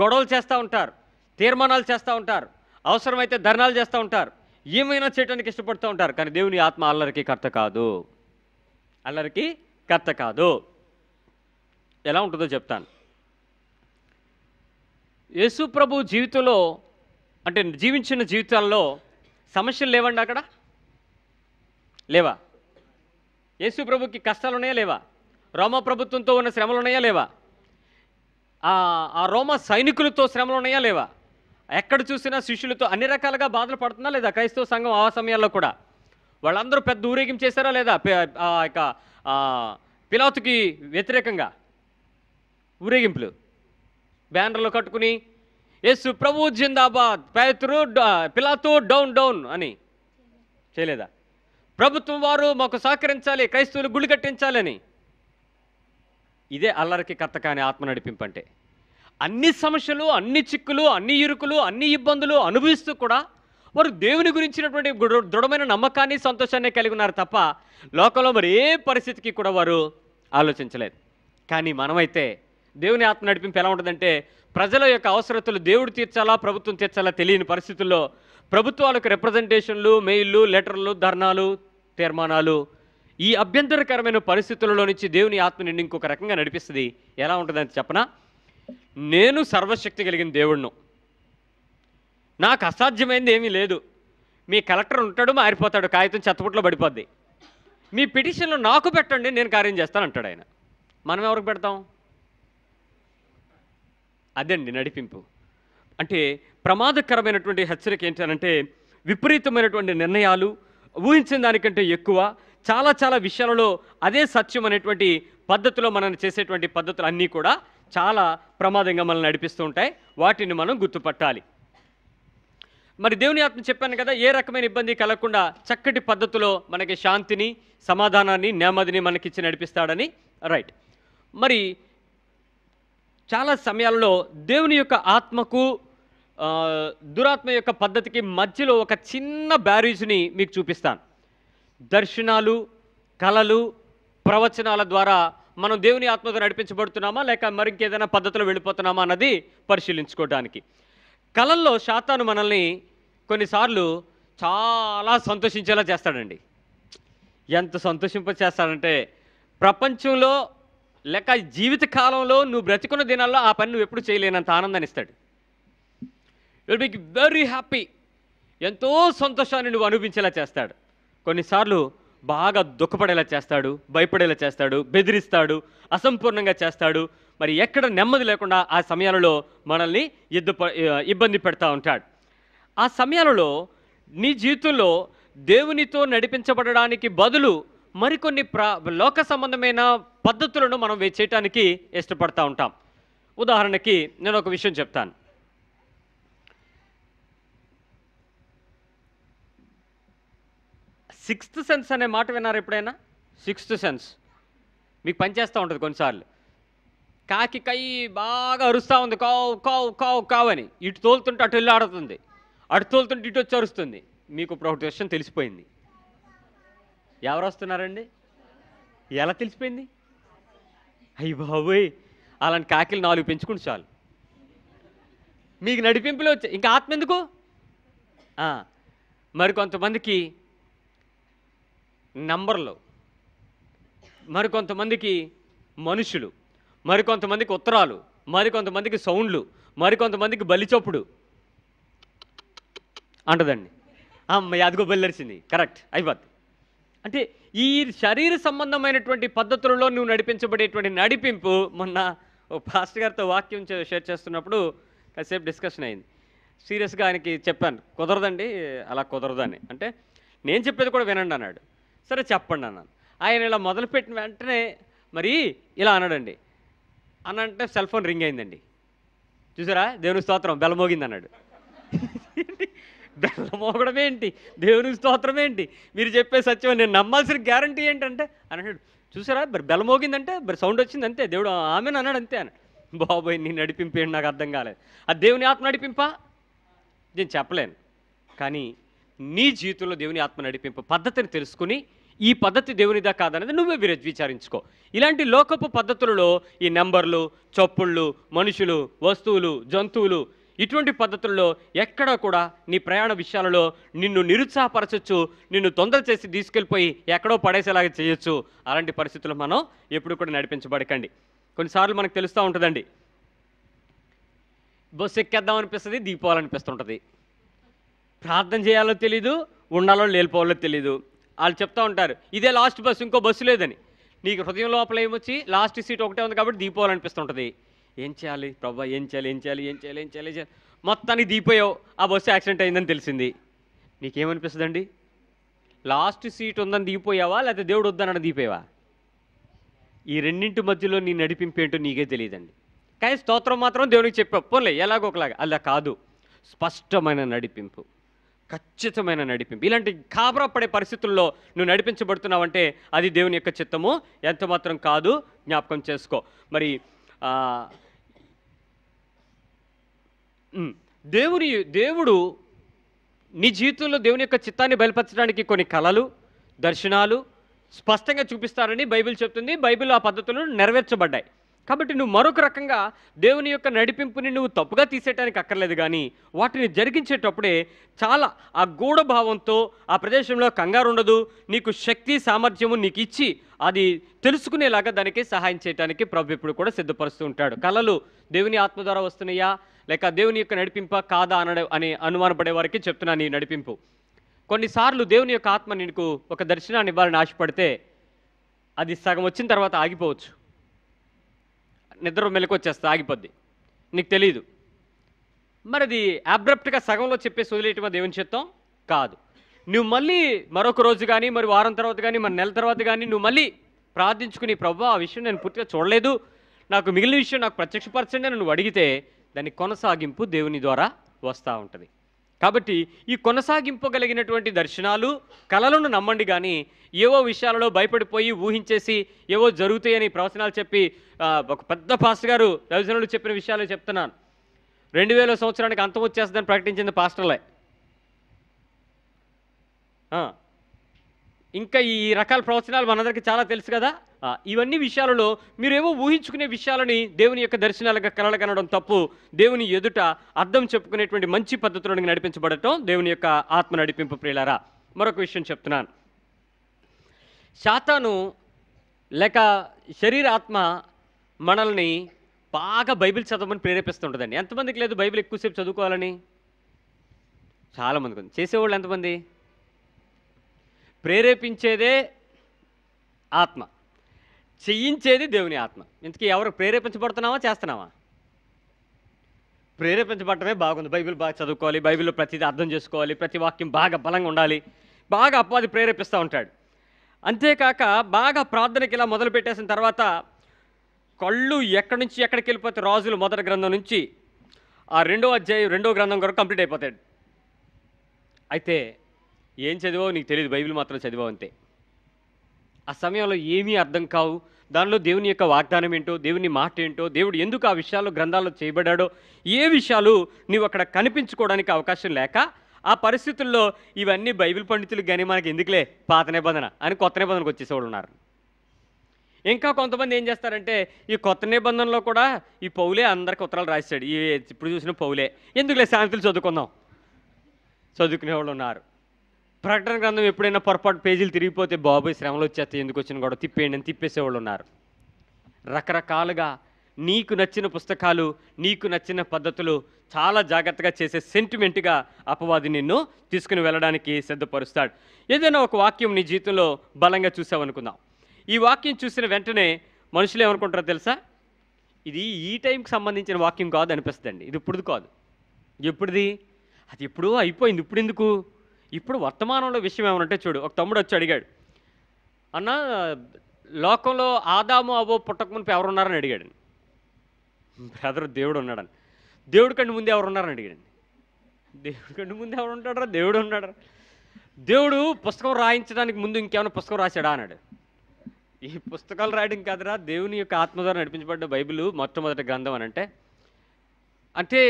గొడవలు చేస్తూ ఉంటారు తీర్మానాలు చేస్తూ ఉంటారు అవసరమైతే ధర్నాలు చేస్తూ ఉంటారు ఏమైనా చేయడానికి ఇష్టపడుతూ ఉంటారు కానీ దేవుని ఆత్మ అల్లరికి కర్త కాదు అల్లరికి కర్త కాదు ఎలా ఉంటుందో చెప్తాను యేసు ప్రభు జీవితంలో అంటే జీవించిన జీవితాల్లో సమస్యలు లేవండి అక్కడ లేవా యేసు ప్రభుకి కష్టాలు ఉన్నాయా లేవా రోమా ప్రభుత్వంతో ఉన్న శ్రమలు ఉన్నాయా లేవా ఆ రోమా సైనికులతో శ్రమలు ఉన్నాయా లేవా ఎక్కడ చూసినా శిష్యులతో అన్ని రకాలుగా బాధలు పడుతుందా లేదా క్రైస్తవ సంఘం ఆ సమయాల్లో కూడా వాళ్ళందరూ పెద్ద ఊరేగింపు చేశారా లేదా ఇక పిలాతుకి వ్యతిరేకంగా ఊరేగింపులు బ్యానర్లు కట్టుకుని ఎస్ ప్రభు జిందాబాద్ పేతురు పిలాతు డౌన్ డౌన్ అని చేయలేదా ప్రభుత్వం వారు మాకు సహకరించాలి క్రైస్తవులు గుళ్ళు కట్టించాలని ఇదే అల్లరికి కర్త కాని ఆత్మ నడిపింపంటే అన్ని సమస్యలు అన్ని చిక్కులు అన్ని ఇరుకులు అన్ని ఇబ్బందులు అనుభవిస్తూ కూడా వారు దేవుని గురించినటువంటి దృఢమైన నమ్మకాన్ని సంతోషాన్ని కలిగి ఉన్నారు తప్ప లోకంలో మరి ఏ పరిస్థితికి కూడా వారు ఆలోచించలేదు కానీ మనమైతే దేవుని ఆత్మ నడిపింపు ఎలా ఉంటుందంటే ప్రజల యొక్క అవసరతలు దేవుడు తీర్చాలా ప్రభుత్వం తీర్చాలా తెలియని పరిస్థితుల్లో ప్రభుత్వాలకు రిప్రజెంటేషన్లు మెయిల్లు లెటర్లు ధర్నాలు తీర్మానాలు ఈ అభ్యంతరకరమైన పరిస్థితులలో నుంచి దేవుని ఆత్మ ఇంకొక రకంగా నడిపిస్తుంది ఎలా ఉంటుందని చెప్పనా నేను సర్వశక్తి కలిగిన దేవుడును నాకు అసాధ్యమైంది ఏమీ లేదు మీ కలెక్టర్ ఉంటాడు మారిపోతాడు కాగితం చెత్తపుట్లో పడిపోద్ది మీ పిటిషన్లు నాకు పెట్టండి నేను కార్యం చేస్తాను అంటాడు ఆయన మనం ఎవరికి పెడతాం అదండి నడిపింపు అంటే ప్రమాదకరమైనటువంటి హెచ్చరిక ఏంటంటే విపరీతమైనటువంటి నిర్ణయాలు ఊహించిన దానికంటే ఎక్కువ చాలా చాలా విషయాలలో అదే సత్యం అనేటువంటి పద్ధతిలో మనల్ని చేసేటువంటి పద్ధతులు అన్నీ కూడా చాలా ప్రమాదంగా మనల్ని నడిపిస్తూ ఉంటాయి వాటిని మనం గుర్తుపట్టాలి మరి దేవుని ఆత్మ చెప్పాను కదా ఏ రకమైన ఇబ్బంది కలగకుండా చక్కటి పద్ధతిలో మనకి శాంతిని సమాధానాన్ని నెమ్మదిని మనకిచ్చి నడిపిస్తాడని రైట్ మరి చాలా సమయాల్లో దేవుని యొక్క ఆత్మకు దురాత్మ యొక్క పద్ధతికి మధ్యలో ఒక చిన్న బ్యారేజ్ని మీకు చూపిస్తాను దర్శనాలు కళలు ప్రవచనాల ద్వారా మనం దేవుని ఆత్మతో నడిపించబడుతున్నామా లేక మరింకేదైనా పద్ధతిలో వెళ్ళిపోతున్నామా అన్నది పరిశీలించుకోవడానికి కళల్లో శాతాను మనల్ని కొన్నిసార్లు చాలా సంతోషించేలా చేస్తాడండి ఎంత సంతోషింప చేస్తాడంటే ప్రపంచంలో లేక జీవిత కాలంలో నువ్వు బ్రతికున్న దినాల్లో ఆ పని నువ్వు ఎప్పుడు చేయలేనంత ఆనందాన్ని ఇస్తాడు విల్ బీ వెరీ హ్యాపీ ఎంతో సంతోషాన్ని నువ్వు అనిపించేలా చేస్తాడు కొన్నిసార్లు బాగా దుఃఖపడేలా చేస్తాడు భయపడేలా చేస్తాడు బెదిరిస్తాడు అసంపూర్ణంగా చేస్తాడు మరి ఎక్కడ నెమ్మది లేకుండా ఆ సమయాలలో మనల్ని ఇద్దు ఇబ్బంది పెడతా ఉంటాడు ఆ సమయాలలో నీ జీవితంలో దేవునితో నడిపించబడడానికి బదులు మరికొన్ని ప్రా లోక సంబంధమైన పద్ధతులను మనం చేయటానికి ఇష్టపడతా ఉంటాం ఉదాహరణకి నేను ఒక విషయం చెప్తాను సిక్స్త్ సెన్స్ అనే మాట విన్నారు ఎప్పుడైనా సిక్స్త్ సెన్స్ మీకు పనిచేస్తూ ఉంటుంది కొన్నిసార్లు కాకి కై బాగా అరుస్తూ ఉంది కావు కావు కావు కావని ఇటు తోలుతుంటే అటు ఆడుతుంది అటు తోలుతుంటే ఇటు వచ్చి అరుస్తుంది మీకు ఇప్పుడు ఒకటి విషయం తెలిసిపోయింది ఎవరు వస్తున్నారండి ఎలా తెలిసిపోయింది అయ్యి బాబోయ్ అలాంటి కాకిలు నాలుగు పెంచుకుంటే చాలు మీకు నడిపింపులు వచ్చాయి ఇంకా ఆత్మ ఎందుకు మరి కొంతమందికి నంబర్లు మరికొంతమందికి మనుషులు మరికొంతమందికి ఉత్తరాలు మరికొంతమందికి సౌండ్లు మరికొంతమందికి బలిచొప్పుడు అంటదండి అమ్మాయి అదిగో బెల్లరిచింది కరెక్ట్ అయిపోద్ది అంటే ఈ శరీర సంబంధమైనటువంటి పద్ధతులలో నువ్వు నడిపించబడేటువంటి నడిపింపు మొన్న పాస్ట్ గారితో వాక్యం షేర్ చేస్తున్నప్పుడు కాసేపు డిస్కషన్ అయింది సీరియస్గా ఆయనకి చెప్పాను కుదరదండి అలా కుదరదని అంటే నేను చెప్పేది కూడా వినండి అన్నాడు సరే చెప్పండి అన్నాను ఆయన ఇలా మొదలుపెట్టిన వెంటనే మరి ఇలా అన్నాడండి అన్న అంటే సెల్ ఫోన్ రింగ్ అయిందండి చూసారా దేవుని స్తోత్రం బెల్లమోగింది అన్నాడు బెల్లమోగడం ఏంటి దేవుని స్తోత్రం ఏంటి మీరు చెప్పే సత్యం నేను నమ్మాల్సిన గ్యారంటీ ఏంటంటే అన్నాడు చూసారా మరి బెల్లమోగిందంటే మరి సౌండ్ వచ్చింది అంతే దేవుడు ఆమెను అన్నాడు అంతే అని బాబోయ్ నీ నడిపింపేయండి నాకు అర్థం కాలేదు ఆ దేవుని ఆత్మ నడిపింపా నేను చెప్పలేను కానీ నీ జీవితంలో దేవుని ఆత్మ నడిపింపు పద్ధతిని తెలుసుకుని ఈ పద్ధతి దేవునిదా కాదనేది నువ్వే విర విచారించుకో ఇలాంటి లోకపు పద్ధతులలో ఈ నెంబర్లు చప్పుళ్ళు మనుషులు వస్తువులు జంతువులు ఇటువంటి పద్ధతుల్లో ఎక్కడా కూడా నీ ప్రయాణ విషయాలలో నిన్ను నిరుత్సాహపరచచ్చు నిన్ను తొందర చేసి తీసుకెళ్ళిపోయి ఎక్కడో పడేసేలాగా చేయొచ్చు అలాంటి పరిస్థితులు మనం ఎప్పుడు కూడా నడిపించబడకండి కొన్నిసార్లు మనకు తెలుస్తూ ఉంటుందండి బస్సు ఎక్కేద్దాం అనిపిస్తుంది దిగిపోవాలనిపిస్తుంటుంది ప్రార్థన చేయాలో తెలీదు ఉండాలో లేలిపోవాలో తెలీదు వాళ్ళు చెప్తా ఉంటారు ఇదే లాస్ట్ బస్సు ఇంకో బస్సు లేదని నీకు హృదయం లోపల ఏమొచ్చి లాస్ట్ సీట్ ఒకటే ఉంది కాబట్టి దీపోవాలనిపిస్తుంటుంది ఏం చేయాలి ప్రభా ఏం చేయాలి ఏం చేయాలి ఏం చేయాలి ఏం చేయాలి ఏం చేయాలి మొత్తానికి దీపోయావు ఆ బస్సు యాక్సిడెంట్ అయిందని తెలిసింది నీకేమనిపిస్తుందండి లాస్ట్ సీట్ ఉందని దీపోయావా లేకపోతే దేవుడు వద్దని దీపేవా ఈ రెండింటి మధ్యలో నీ నడిపింపేంటో నీకే తెలియదండి కానీ స్తోత్రం మాత్రం దేవునికి చెప్పే పోలే ఎలాగో ఒకలాగా అలా కాదు స్పష్టమైన నడిపింపు ఖచ్చితమైన నడిపింపు ఇలాంటి కాబరా పడే పరిస్థితుల్లో నువ్వు నడిపించబడుతున్నావంటే అది దేవుని యొక్క చిత్తము ఎంత మాత్రం కాదు జ్ఞాపకం చేసుకో మరి దేవుని దేవుడు నీ జీవితంలో దేవుని యొక్క చిత్తాన్ని బయలుపరచడానికి కొన్ని కళలు దర్శనాలు స్పష్టంగా చూపిస్తారని బైబిల్ చెప్తుంది బైబిల్ ఆ పద్ధతులు నెరవేర్చబడ్డాయి కాబట్టి నువ్వు మరొక రకంగా దేవుని యొక్క నడిపింపుని నువ్వు తప్పుగా తీసేయటానికి అక్కర్లేదు కానీ వాటిని జరిగించేటప్పుడే చాలా ఆ గూఢభావంతో ఆ ప్రదేశంలో కంగారు ఉండదు నీకు శక్తి సామర్థ్యము నీకు ఇచ్చి అది తెలుసుకునేలాగా దానికి సహాయం చేయడానికి ప్రభు ఎప్పుడు కూడా సిద్ధపరుస్తూ ఉంటాడు కళలు దేవుని ఆత్మ ద్వారా వస్తున్నాయా లేక దేవుని యొక్క నడిపింప కాదా అనడం అని అనుమానపడే వారికి చెప్తున్నాను ఈ నడిపింపు కొన్నిసార్లు దేవుని యొక్క ఆత్మ నీకు ఒక దర్శనాన్ని ఇవ్వాలని ఆశపడితే అది సగం వచ్చిన తర్వాత ఆగిపోవచ్చు నిద్ర మెలకొచ్చేస్తా ఆగిపోద్ది నీకు తెలియదు మరి అది అబ్రప్ట్గా సగంలో చెప్పేసి వదిలేయటం అది ఏమని చెప్తాం కాదు నువ్వు మళ్ళీ మరొక రోజు కానీ మరి వారం తర్వాత కానీ మరి నెల తర్వాత కానీ నువ్వు మళ్ళీ ప్రార్థించుకుని ప్రభు ఆ విషయం నేను పూర్తిగా చూడలేదు నాకు మిగిలిన విషయం నాకు ప్రత్యక్షపరచండి అని నువ్వు అడిగితే దాని కొనసాగింపు దేవుని ద్వారా వస్తూ ఉంటుంది కాబట్టి ఈ కొనసాగింపగలిగినటువంటి దర్శనాలు కళలను నమ్మండి కానీ ఏవో విషయాలలో భయపడిపోయి ఊహించేసి ఏవో జరుగుతాయని ప్రవచనాలు చెప్పి ఒక పెద్ద పాస్టర్ గారు రవిజనులు చెప్పిన విషయాలు చెప్తున్నాను రెండు వేల సంవత్సరానికి అంతం వచ్చేస్తుందని ప్రకటించింది పాస్టర్లే ఇంకా ఈ రకాల ప్రవచనాలు మనందరికీ చాలా తెలుసు కదా ఇవన్నీ విషయాలలో మీరేమో ఊహించుకునే విషయాలని దేవుని యొక్క దర్శనాలుగా కలలు తప్పు దేవుని ఎదుట అర్థం చెప్పుకునేటువంటి మంచి పద్ధతులను నడిపించబడటం దేవుని యొక్క ఆత్మ నడిపింపు ప్రియులారా మరొక విషయం చెప్తున్నాను శాతాను లేక శరీరాత్మ మనల్ని బాగా బైబిల్ చదవమని ప్రేరేపిస్తుంటుందండి ఎంతమందికి లేదు బైబిల్ ఎక్కువసేపు చదువుకోవాలని చాలామందికి ఉంది చేసేవాళ్ళు ఎంతమంది ప్రేరేపించేదే ఆత్మ చెయ్యించేది దేవుని ఆత్మ ఇంతకీ ఎవరు ప్రేరేపించబడుతున్నావా చేస్తున్నావా ప్రేరేపించబడటమే బాగుంది బైబిల్ బాగా చదువుకోవాలి బైబిల్లో ప్రతిదీ అర్థం చేసుకోవాలి ప్రతి వాక్యం బాగా బలంగా ఉండాలి బాగా అపాది ప్రేరేపిస్తూ ఉంటాడు అంతేకాక బాగా ప్రార్థనకి ఇలా మొదలు పెట్టేసిన తర్వాత కళ్ళు ఎక్కడి నుంచి ఎక్కడికి వెళ్ళిపోతే రాజులు మొదటి గ్రంథం నుంచి ఆ రెండో అధ్యాయం రెండో గ్రంథం కూడా కంప్లీట్ అయిపోతాడు అయితే ఏం చదివావు నీకు తెలియదు బైబిల్ మాత్రం చదివావు అంతే ఆ సమయంలో ఏమీ అర్థం కావు దానిలో దేవుని యొక్క వాగ్దానం ఏంటో దేవుని మాట ఏంటో దేవుడు ఎందుకు ఆ విషయాలు గ్రంథాల్లో చేయబడ్డాడో ఏ విషయాలు నీవు అక్కడ కనిపించుకోవడానికి అవకాశం లేక ఆ పరిస్థితుల్లో ఇవన్నీ బైబిల్ పండితులు కానీ మనకి ఎందుకులే పాత నిబంధన అని కొత్త నిబంధనకు వచ్చేసేవాళ్ళు ఉన్నారు ఇంకా కొంతమంది ఏం చేస్తారంటే ఈ కొత్త నిబంధనలో కూడా ఈ పౌలే అందరికి ఉత్తరాలు రాశాడు ఈ ఇప్పుడు చూసిన పౌలే ఎందుకులే శాంతులు చదువుకుందాం చదువుకునేవాళ్ళు ఉన్నారు ప్రకటన గ్రంథం ఎప్పుడైనా పొరపాటు పేజీలు తిరిగిపోతే బాబు శ్రమలు వచ్చేస్తే ఎందుకు వచ్చిన గొడవ తిప్పేయండి అని తిప్పేసేవాళ్ళు ఉన్నారు రకరకాలుగా నీకు నచ్చిన పుస్తకాలు నీకు నచ్చిన పద్ధతులు చాలా జాగ్రత్తగా చేసే సెంటిమెంట్గా అపవాది నిన్ను తీసుకుని వెళ్ళడానికి సిద్ధపరుస్తాడు ఏదైనా ఒక వాక్యం నీ జీవితంలో బలంగా చూసావనుకుందాం ఈ వాక్యం చూసిన వెంటనే మనుషులు ఏమనుకుంటారో తెలుసా ఇది ఈ టైంకి సంబంధించిన వాక్యం కాదు అనిపిస్తుందండి ఇది ఇప్పుడుది కాదు ఎప్పుడుది అది ఎప్పుడూ అయిపోయింది ఇప్పుడు ఎందుకు ఇప్పుడు వర్తమానంలో విషయం ఏమంటే చూడు ఒక తమ్ముడు వచ్చి అడిగాడు అన్న లోకంలో ఆదాము అవో పుట్టకమునిపి ఎవరున్నారని అడిగాడు బ్రదర్ దేవుడు ఉన్నాడని దేవుడి కంటి ముందు ఎవరున్నారని అడిగాడు దేవుడి కంటి ముందు ఎవరు ఉంటాడరా దేవుడు ఉన్నాడరా దేవుడు పుస్తకం రాయించడానికి ముందు ఇంకేమైనా పుస్తకం రాశాడా అన్నాడు ఈ పుస్తకాలు రాయడం కాదురా దేవుని యొక్క ఆత్మ ద్వారా నడిపించబడ్డ బైబిల్ మొట్టమొదటి గ్రంథం అని అంటే అంటే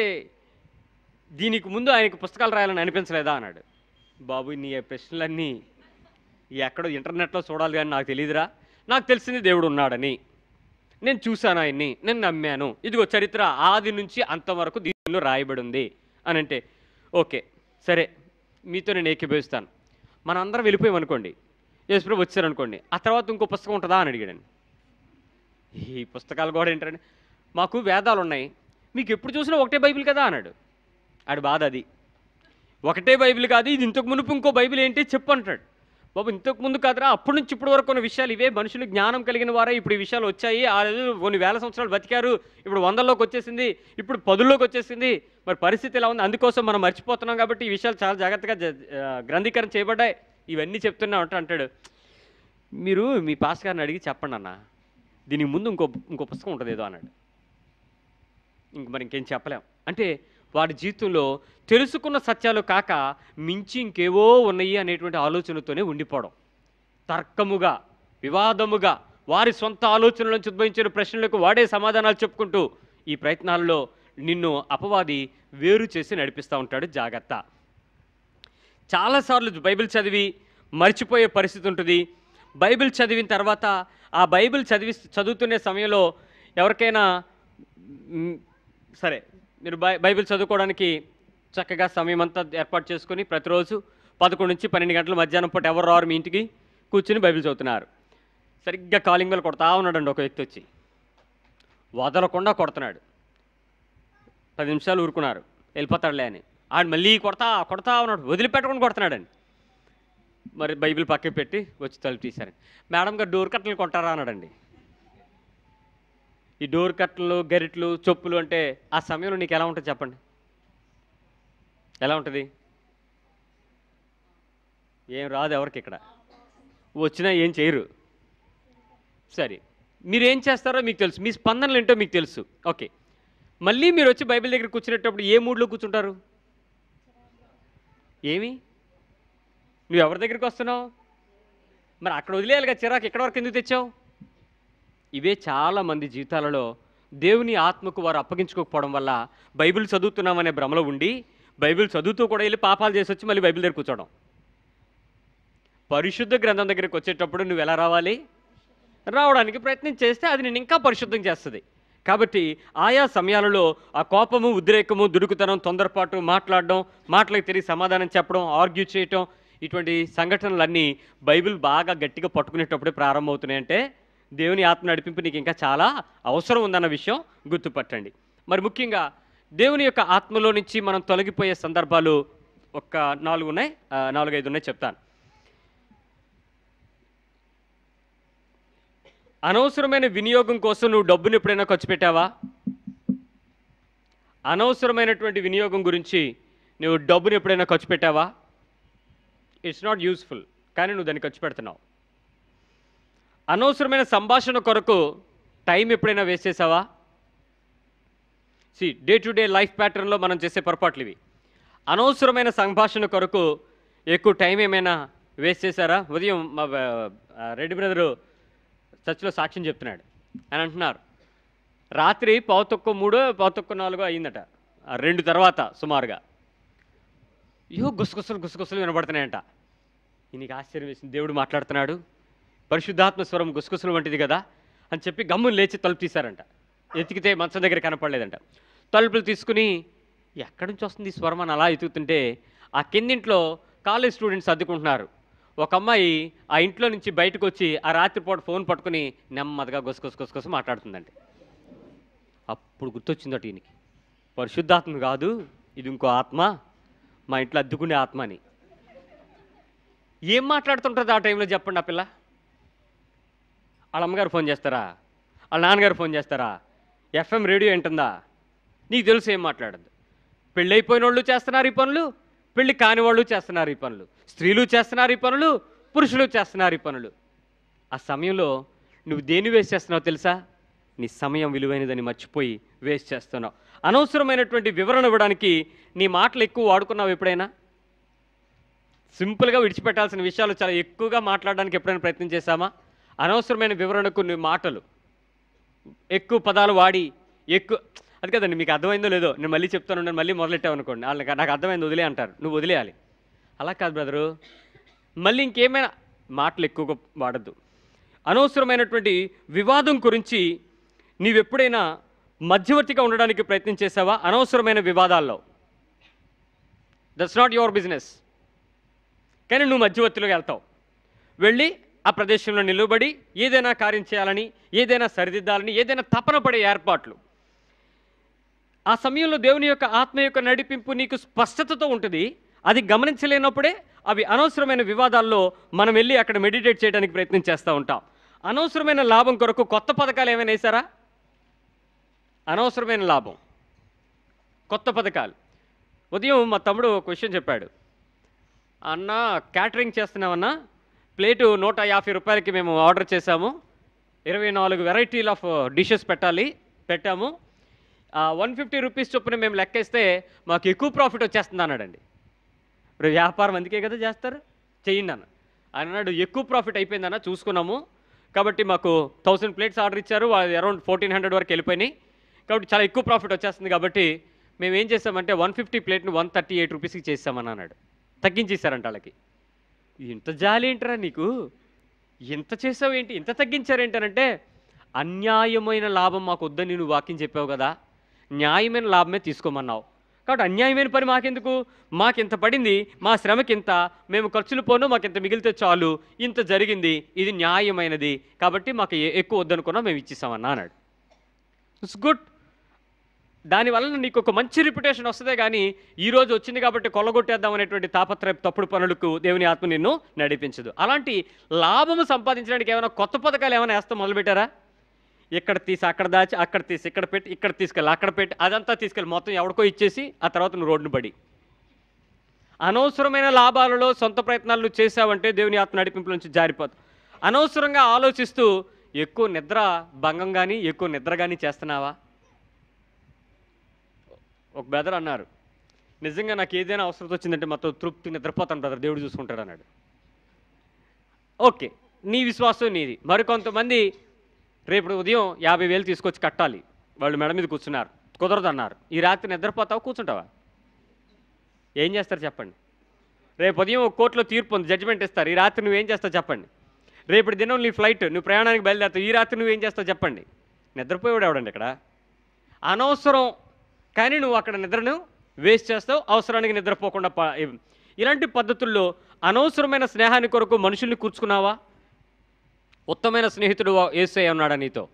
దీనికి ముందు ఆయనకు పుస్తకాలు రాయాలని అనిపించలేదా అన్నాడు బాబు నీ ప్రశ్నలన్నీ ఎక్కడో ఇంటర్నెట్లో చూడాలి కానీ నాకు తెలియదురా నాకు తెలిసింది దేవుడు ఉన్నాడని నేను చూశాను ఆయన్ని నేను నమ్మాను ఇదిగో చరిత్ర ఆది నుంచి అంతవరకు దీనిలో రాయబడి ఉంది అని అంటే ఓకే సరే మీతో నేను ఏకీభవిస్తాను అందరం వెళ్ళిపోయామనుకోండి ఏసుప్రభు వచ్చారనుకోండి ఆ తర్వాత ఇంకో పుస్తకం ఉంటుందా అని అడిగాడు ఈ పుస్తకాలు కూడా ఏంటంటే మాకు వేదాలు ఉన్నాయి మీకు ఎప్పుడు చూసినా ఒకటే బైబిల్ కదా అన్నాడు ఆడు బాధ అది ఒకటే బైబిల్ కాదు ఇది ఇంతకు మునుపు ఇంకో బైబిల్ ఏంటి చెప్పంటాడు బాబు ఇంతకు ముందు కాదురా అప్పటి నుంచి ఇప్పటి వరకు కొన్ని విషయాలు ఇవే మనుషులు జ్ఞానం కలిగిన వారే ఇప్పుడు ఈ విషయాలు వచ్చాయి ఆ రోజు కొన్ని వేల సంవత్సరాలు బతికారు ఇప్పుడు వందల్లోకి వచ్చేసింది ఇప్పుడు పదుల్లోకి వచ్చేసింది మరి పరిస్థితి ఎలా ఉంది అందుకోసం మనం మర్చిపోతున్నాం కాబట్టి ఈ విషయాలు చాలా జాగ్రత్తగా గ్రంథీకరణ చేయబడ్డాయి ఇవన్నీ చెప్తున్నా అంటాడు మీరు మీ పాస్ గారిని అడిగి చెప్పండి అన్న దీనికి ముందు ఇంకో ఇంకో పుస్తకం ఉంటుంది ఏదో అన్నాడు ఇంక మరి ఇంకేం చెప్పలేం అంటే వాడి జీవితంలో తెలుసుకున్న సత్యాలు కాక మించి ఇంకేవో ఉన్నాయి అనేటువంటి ఆలోచనతోనే ఉండిపోవడం తర్కముగా వివాదముగా వారి సొంత ఆలోచనలను ఉద్భవించిన ప్రశ్నలకు వాడే సమాధానాలు చెప్పుకుంటూ ఈ ప్రయత్నాల్లో నిన్ను అపవాది వేరు చేసి నడిపిస్తూ ఉంటాడు జాగ్రత్త చాలాసార్లు బైబిల్ చదివి మర్చిపోయే పరిస్థితి ఉంటుంది బైబిల్ చదివిన తర్వాత ఆ బైబిల్ చదివి చదువుతునే సమయంలో ఎవరికైనా సరే మీరు బై బైబిల్ చదువుకోవడానికి చక్కగా సమయం అంతా ఏర్పాటు చేసుకుని ప్రతిరోజు పదకొండు నుంచి పన్నెండు గంటల మధ్యాహ్నం పూట ఎవరు రారు మీ ఇంటికి కూర్చుని బైబిల్ చదువుతున్నారు సరిగ్గా కాలింగ్ బెల్ కొడతా ఉన్నాడండి ఒక వ్యక్తి వచ్చి వదలకుండా కొడుతున్నాడు పది నిమిషాలు ఊరుకున్నారు వెళ్ళిపోతాడులే అని ఆడు మళ్ళీ కొడతా కొడతా ఉన్నాడు వదిలిపెట్టకుండా కొడుతున్నాడండి మరి బైబిల్ పక్కకి పెట్టి వచ్చి తలుపు తీశారండి మేడం గారు డోర్ కట్టలు కొట్టారా అన్నాడండి ఈ డోర్ కట్టలు గరిట్లు చెప్పులు అంటే ఆ సమయంలో నీకు ఎలా ఉంటుంది చెప్పండి ఎలా ఉంటుంది ఏం రాదు ఎవరికి ఇక్కడ వచ్చినా ఏం చేయరు సరే మీరు ఏం చేస్తారో మీకు తెలుసు మీ స్పందనలు ఏంటో మీకు తెలుసు ఓకే మళ్ళీ మీరు వచ్చి బైబిల్ దగ్గర కూర్చునేటప్పుడు ఏ మూడ్లో కూర్చుంటారు ఏమి నువ్వు ఎవరి దగ్గరికి వస్తున్నావు మరి అక్కడ వదిలేయాలిగా చిరాకు ఎక్కడ వరకు ఎందుకు తెచ్చావు ఇవే చాలామంది జీవితాలలో దేవుని ఆత్మకు వారు అప్పగించుకోకపోవడం వల్ల బైబిల్ చదువుతున్నామనే భ్రమలో ఉండి బైబిల్ చదువుతూ కూడా వెళ్ళి పాపాలు చేసి వచ్చి మళ్ళీ బైబిల్ దగ్గర కూర్చోవడం పరిశుద్ధ గ్రంథం దగ్గరికి వచ్చేటప్పుడు నువ్వు ఎలా రావాలి రావడానికి ప్రయత్నం చేస్తే అది నేను ఇంకా పరిశుద్ధం చేస్తుంది కాబట్టి ఆయా సమయాలలో ఆ కోపము ఉద్రేకము దుడుకుతనం తొందరపాటు మాట్లాడడం మాటలకు తిరిగి సమాధానం చెప్పడం ఆర్గ్యూ చేయటం ఇటువంటి సంఘటనలన్నీ బైబిల్ బాగా గట్టిగా పట్టుకునేటప్పుడే ప్రారంభమవుతున్నాయంటే దేవుని ఆత్మ నడిపింపు నీకు ఇంకా చాలా అవసరం ఉందన్న విషయం గుర్తుపట్టండి మరి ముఖ్యంగా దేవుని యొక్క ఆత్మలో నుంచి మనం తొలగిపోయే సందర్భాలు ఒక నాలుగు ఉన్నాయి నాలుగు ఐదు ఉన్నాయి చెప్తాను అనవసరమైన వినియోగం కోసం నువ్వు డబ్బును ఎప్పుడైనా ఖర్చు పెట్టావా అనవసరమైనటువంటి వినియోగం గురించి నువ్వు డబ్బును ఎప్పుడైనా ఖర్చు పెట్టావా ఇట్స్ నాట్ యూస్ఫుల్ కానీ నువ్వు దాన్ని ఖర్చు పెడుతున్నావు అనవసరమైన సంభాషణ కొరకు టైం ఎప్పుడైనా వేస్ట్ చేసావా see day to day life ప్యాటర్న్లో మనం చేసే పొరపాట్లు ఇవి అనవసరమైన సంభాషణ కొరకు ఎక్కువ టైం ఏమైనా వేస్ట్ చేశారా ఉదయం మా రెడ్డి బ్రదరు చర్చిలో సాక్ష్యం చెప్తున్నాడు అని అంటున్నారు రాత్రి పావుతొక్కు మూడో పావుతొక్కు నాలుగో అయిందట రెండు తర్వాత సుమారుగా యో గుసగుసలు గుసగుసలు వినబడుతున్నాయంట ఈయనకి ఆశ్చర్యం వేసింది దేవుడు మాట్లాడుతున్నాడు పరిశుద్ధాత్మ స్వరం గుసగుసలు వంటిది కదా అని చెప్పి గమ్ములు లేచి తలుపు తీశారంట ఎతికితే మంచం దగ్గర కనపడలేదంట తలుపులు తీసుకుని ఎక్కడి నుంచి వస్తుంది ఈ స్వరం అని అలా ఎతుకుతుంటే ఆ కిందింట్లో కాలేజ్ స్టూడెంట్స్ అద్దుకుంటున్నారు ఒక అమ్మాయి ఆ ఇంట్లో నుంచి బయటకు వచ్చి ఆ రాత్రిపూట ఫోన్ పట్టుకుని నెమ్మదిగా గొసగొసగొసగొస మాట్లాడుతుందండి అప్పుడు గుర్తొచ్చిందట ఈయనకి పరిశుద్ధాత్మ కాదు ఇది ఇంకో ఆత్మ మా ఇంట్లో అద్దుకునే ఆత్మ అని ఏం మాట్లాడుతుంటుంది ఆ టైంలో చెప్పండి ఆ పిల్ల వాళ్ళ అమ్మగారు ఫోన్ చేస్తారా వాళ్ళ నాన్నగారు ఫోన్ చేస్తారా ఎఫ్ఎం రేడియో ఏంటుందా నీకు తెలుసు ఏం మాట్లాడద్దు పెళ్ళైపోయిన వాళ్ళు చేస్తున్నారు ఈ పనులు పెళ్ళి కాని వాళ్ళు చేస్తున్నారు ఈ పనులు స్త్రీలు చేస్తున్నారు ఈ పనులు పురుషులు చేస్తున్నారు ఈ పనులు ఆ సమయంలో నువ్వు దేన్ని వేస్ట్ చేస్తున్నావు తెలుసా నీ సమయం విలువైనదని మర్చిపోయి వేస్ట్ చేస్తున్నావు అనవసరమైనటువంటి వివరణ ఇవ్వడానికి నీ మాటలు ఎక్కువ వాడుకున్నావు ఎప్పుడైనా సింపుల్గా విడిచిపెట్టాల్సిన విషయాలు చాలా ఎక్కువగా మాట్లాడడానికి ఎప్పుడైనా ప్రయత్నం చేశామా అనవసరమైన వివరణకు నీ మాటలు ఎక్కువ పదాలు వాడి ఎక్కువ అది కదండి మీకు అర్థమైందో లేదో నేను మళ్ళీ చెప్తాను నేను మళ్ళీ మొదలెట్టావు అనుకోండి వాళ్ళకి నాకు అర్థమైంది వదిలే అంటారు నువ్వు వదిలేయాలి అలా కాదు బ్రదరు మళ్ళీ ఇంకేమైనా మాటలు ఎక్కువగా వాడద్దు అనవసరమైనటువంటి వివాదం గురించి నీవెప్పుడైనా మధ్యవర్తిగా ఉండడానికి ప్రయత్నం చేసావా అనవసరమైన వివాదాల్లో దట్స్ నాట్ యువర్ బిజినెస్ కానీ నువ్వు మధ్యవర్తిలోకి వెళ్తావు వెళ్ళి ఆ ప్రదేశంలో నిలబడి ఏదైనా కార్యం చేయాలని ఏదైనా సరిదిద్దాలని ఏదైనా తపన పడే ఏర్పాట్లు ఆ సమయంలో దేవుని యొక్క ఆత్మ యొక్క నడిపింపు నీకు స్పష్టతతో ఉంటుంది అది గమనించలేనప్పుడే అవి అనవసరమైన వివాదాల్లో మనం వెళ్ళి అక్కడ మెడిటేట్ చేయడానికి ప్రయత్నం చేస్తూ ఉంటాం అనవసరమైన లాభం కొరకు కొత్త పథకాలు ఏమైనా వేశారా అనవసరమైన లాభం కొత్త పథకాలు ఉదయం మా తమ్ముడు క్వశ్చన్ చెప్పాడు అన్న క్యాటరింగ్ చేస్తున్నామన్నా ప్లేటు నూట యాభై రూపాయలకి మేము ఆర్డర్ చేశాము ఇరవై నాలుగు వెరైటీలు ఆఫ్ డిషెస్ పెట్టాలి పెట్టాము వన్ ఫిఫ్టీ రూపీస్ చొప్పున మేము లెక్కేస్తే మాకు ఎక్కువ ప్రాఫిట్ వచ్చేస్తుంది అన్నాడండి ఇప్పుడు వ్యాపారం అందుకే కదా చేస్తారు చేయండి అన్న ఆయన అన్నాడు ఎక్కువ ప్రాఫిట్ అయిపోయిందన్న చూసుకున్నాము కాబట్టి మాకు థౌసండ్ ప్లేట్స్ ఆర్డర్ ఇచ్చారు అరౌండ్ ఫోర్టీన్ హండ్రెడ్ వరకు వెళ్ళిపోయినాయి కాబట్టి చాలా ఎక్కువ ప్రాఫిట్ వచ్చేస్తుంది కాబట్టి మేము ఏం చేసామంటే వన్ ఫిఫ్టీ ప్లేట్ని వన్ థర్టీ ఎయిట్ రూపీస్కి చేసామని అన్నాడు తగ్గించేశారంట వాళ్ళకి ఇంత జాలి ఏంటరా నీకు ఎంత చేసావు ఏంటి ఇంత తగ్గించారేంటనంటే అన్యాయమైన లాభం మాకు వద్దని నువ్వు వాక్యం చెప్పావు కదా న్యాయమైన లాభమే తీసుకోమన్నావు కాబట్టి అన్యాయమైన పని మాకెందుకు ఇంత పడింది మా శ్రమకింత మేము ఖర్చులు పోను ఇంత మిగిలితే చాలు ఇంత జరిగింది ఇది న్యాయమైనది కాబట్టి మాకు ఎక్కువ వద్దనుకున్నా మేము ఇచ్చేసామన్నా అన్నాడు ఇట్స్ గుడ్ దానివలన నీకు ఒక మంచి రిప్యుటేషన్ వస్తుందే కానీ ఈరోజు వచ్చింది కాబట్టి కొల్లగొట్టేద్దాం అనేటువంటి తాపత్రయం తప్పుడు పనులకు దేవుని ఆత్మ నిన్ను నడిపించదు అలాంటి లాభము సంపాదించడానికి ఏమైనా కొత్త పథకాలు ఏమైనా వేస్తాం మొదలుపెట్టారా ఇక్కడ తీసి అక్కడ దాచి అక్కడ తీసి ఇక్కడ పెట్టి ఇక్కడ తీసుకెళ్ళి అక్కడ పెట్టి అదంతా తీసుకెళ్ళి మొత్తం ఎవడికో ఇచ్చేసి ఆ తర్వాత నువ్వు రోడ్డును పడి అనవసరమైన లాభాలలో సొంత ప్రయత్నాలు చేసావంటే దేవుని ఆత్మ నడిపింపు నుంచి జారిపోదు అనవసరంగా ఆలోచిస్తూ ఎక్కువ నిద్ర భంగం కానీ ఎక్కువ నిద్ర కానీ చేస్తున్నావా ఒక బ్రదర్ అన్నారు నిజంగా నాకు ఏదైనా అవసరం వచ్చిందంటే మొత్తం తృప్తి నిద్రపోతాను బ్రదర్ దేవుడు చూసుకుంటాడు అన్నాడు ఓకే నీ విశ్వాసం నీది మరికొంతమంది రేపు ఉదయం యాభై వేలు తీసుకొచ్చి కట్టాలి వాళ్ళు మెడ మీద కూర్చున్నారు కుదరదన్నారు ఈ రాత్రి నిద్రపోతావు కూర్చుంటావా ఏం చేస్తారు చెప్పండి రేపు ఉదయం ఒక కోర్టులో తీర్పు ఉంది జడ్జిమెంట్ ఇస్తారు ఈ రాత్రి నువ్వేం చేస్తావు చెప్పండి రేపటి దినం నీ ఫ్లైట్ నువ్వు ప్రయాణానికి బయలుదేరుతావు ఈ రాత్రి నువ్వేం చేస్తావు చెప్పండి నిద్రపోయాడు ఎవడండి ఇక్కడ అనవసరం కానీ నువ్వు అక్కడ నిద్రను వేస్ట్ చేస్తావు అవసరానికి నిద్రపోకుండా ఇలాంటి పద్ధతుల్లో అనవసరమైన స్నేహాన్ని కొరకు మనుషుల్ని కూర్చుకున్నావా ఉత్తమైన స్నేహితుడు ఏసై ఉన్నాడా నీతో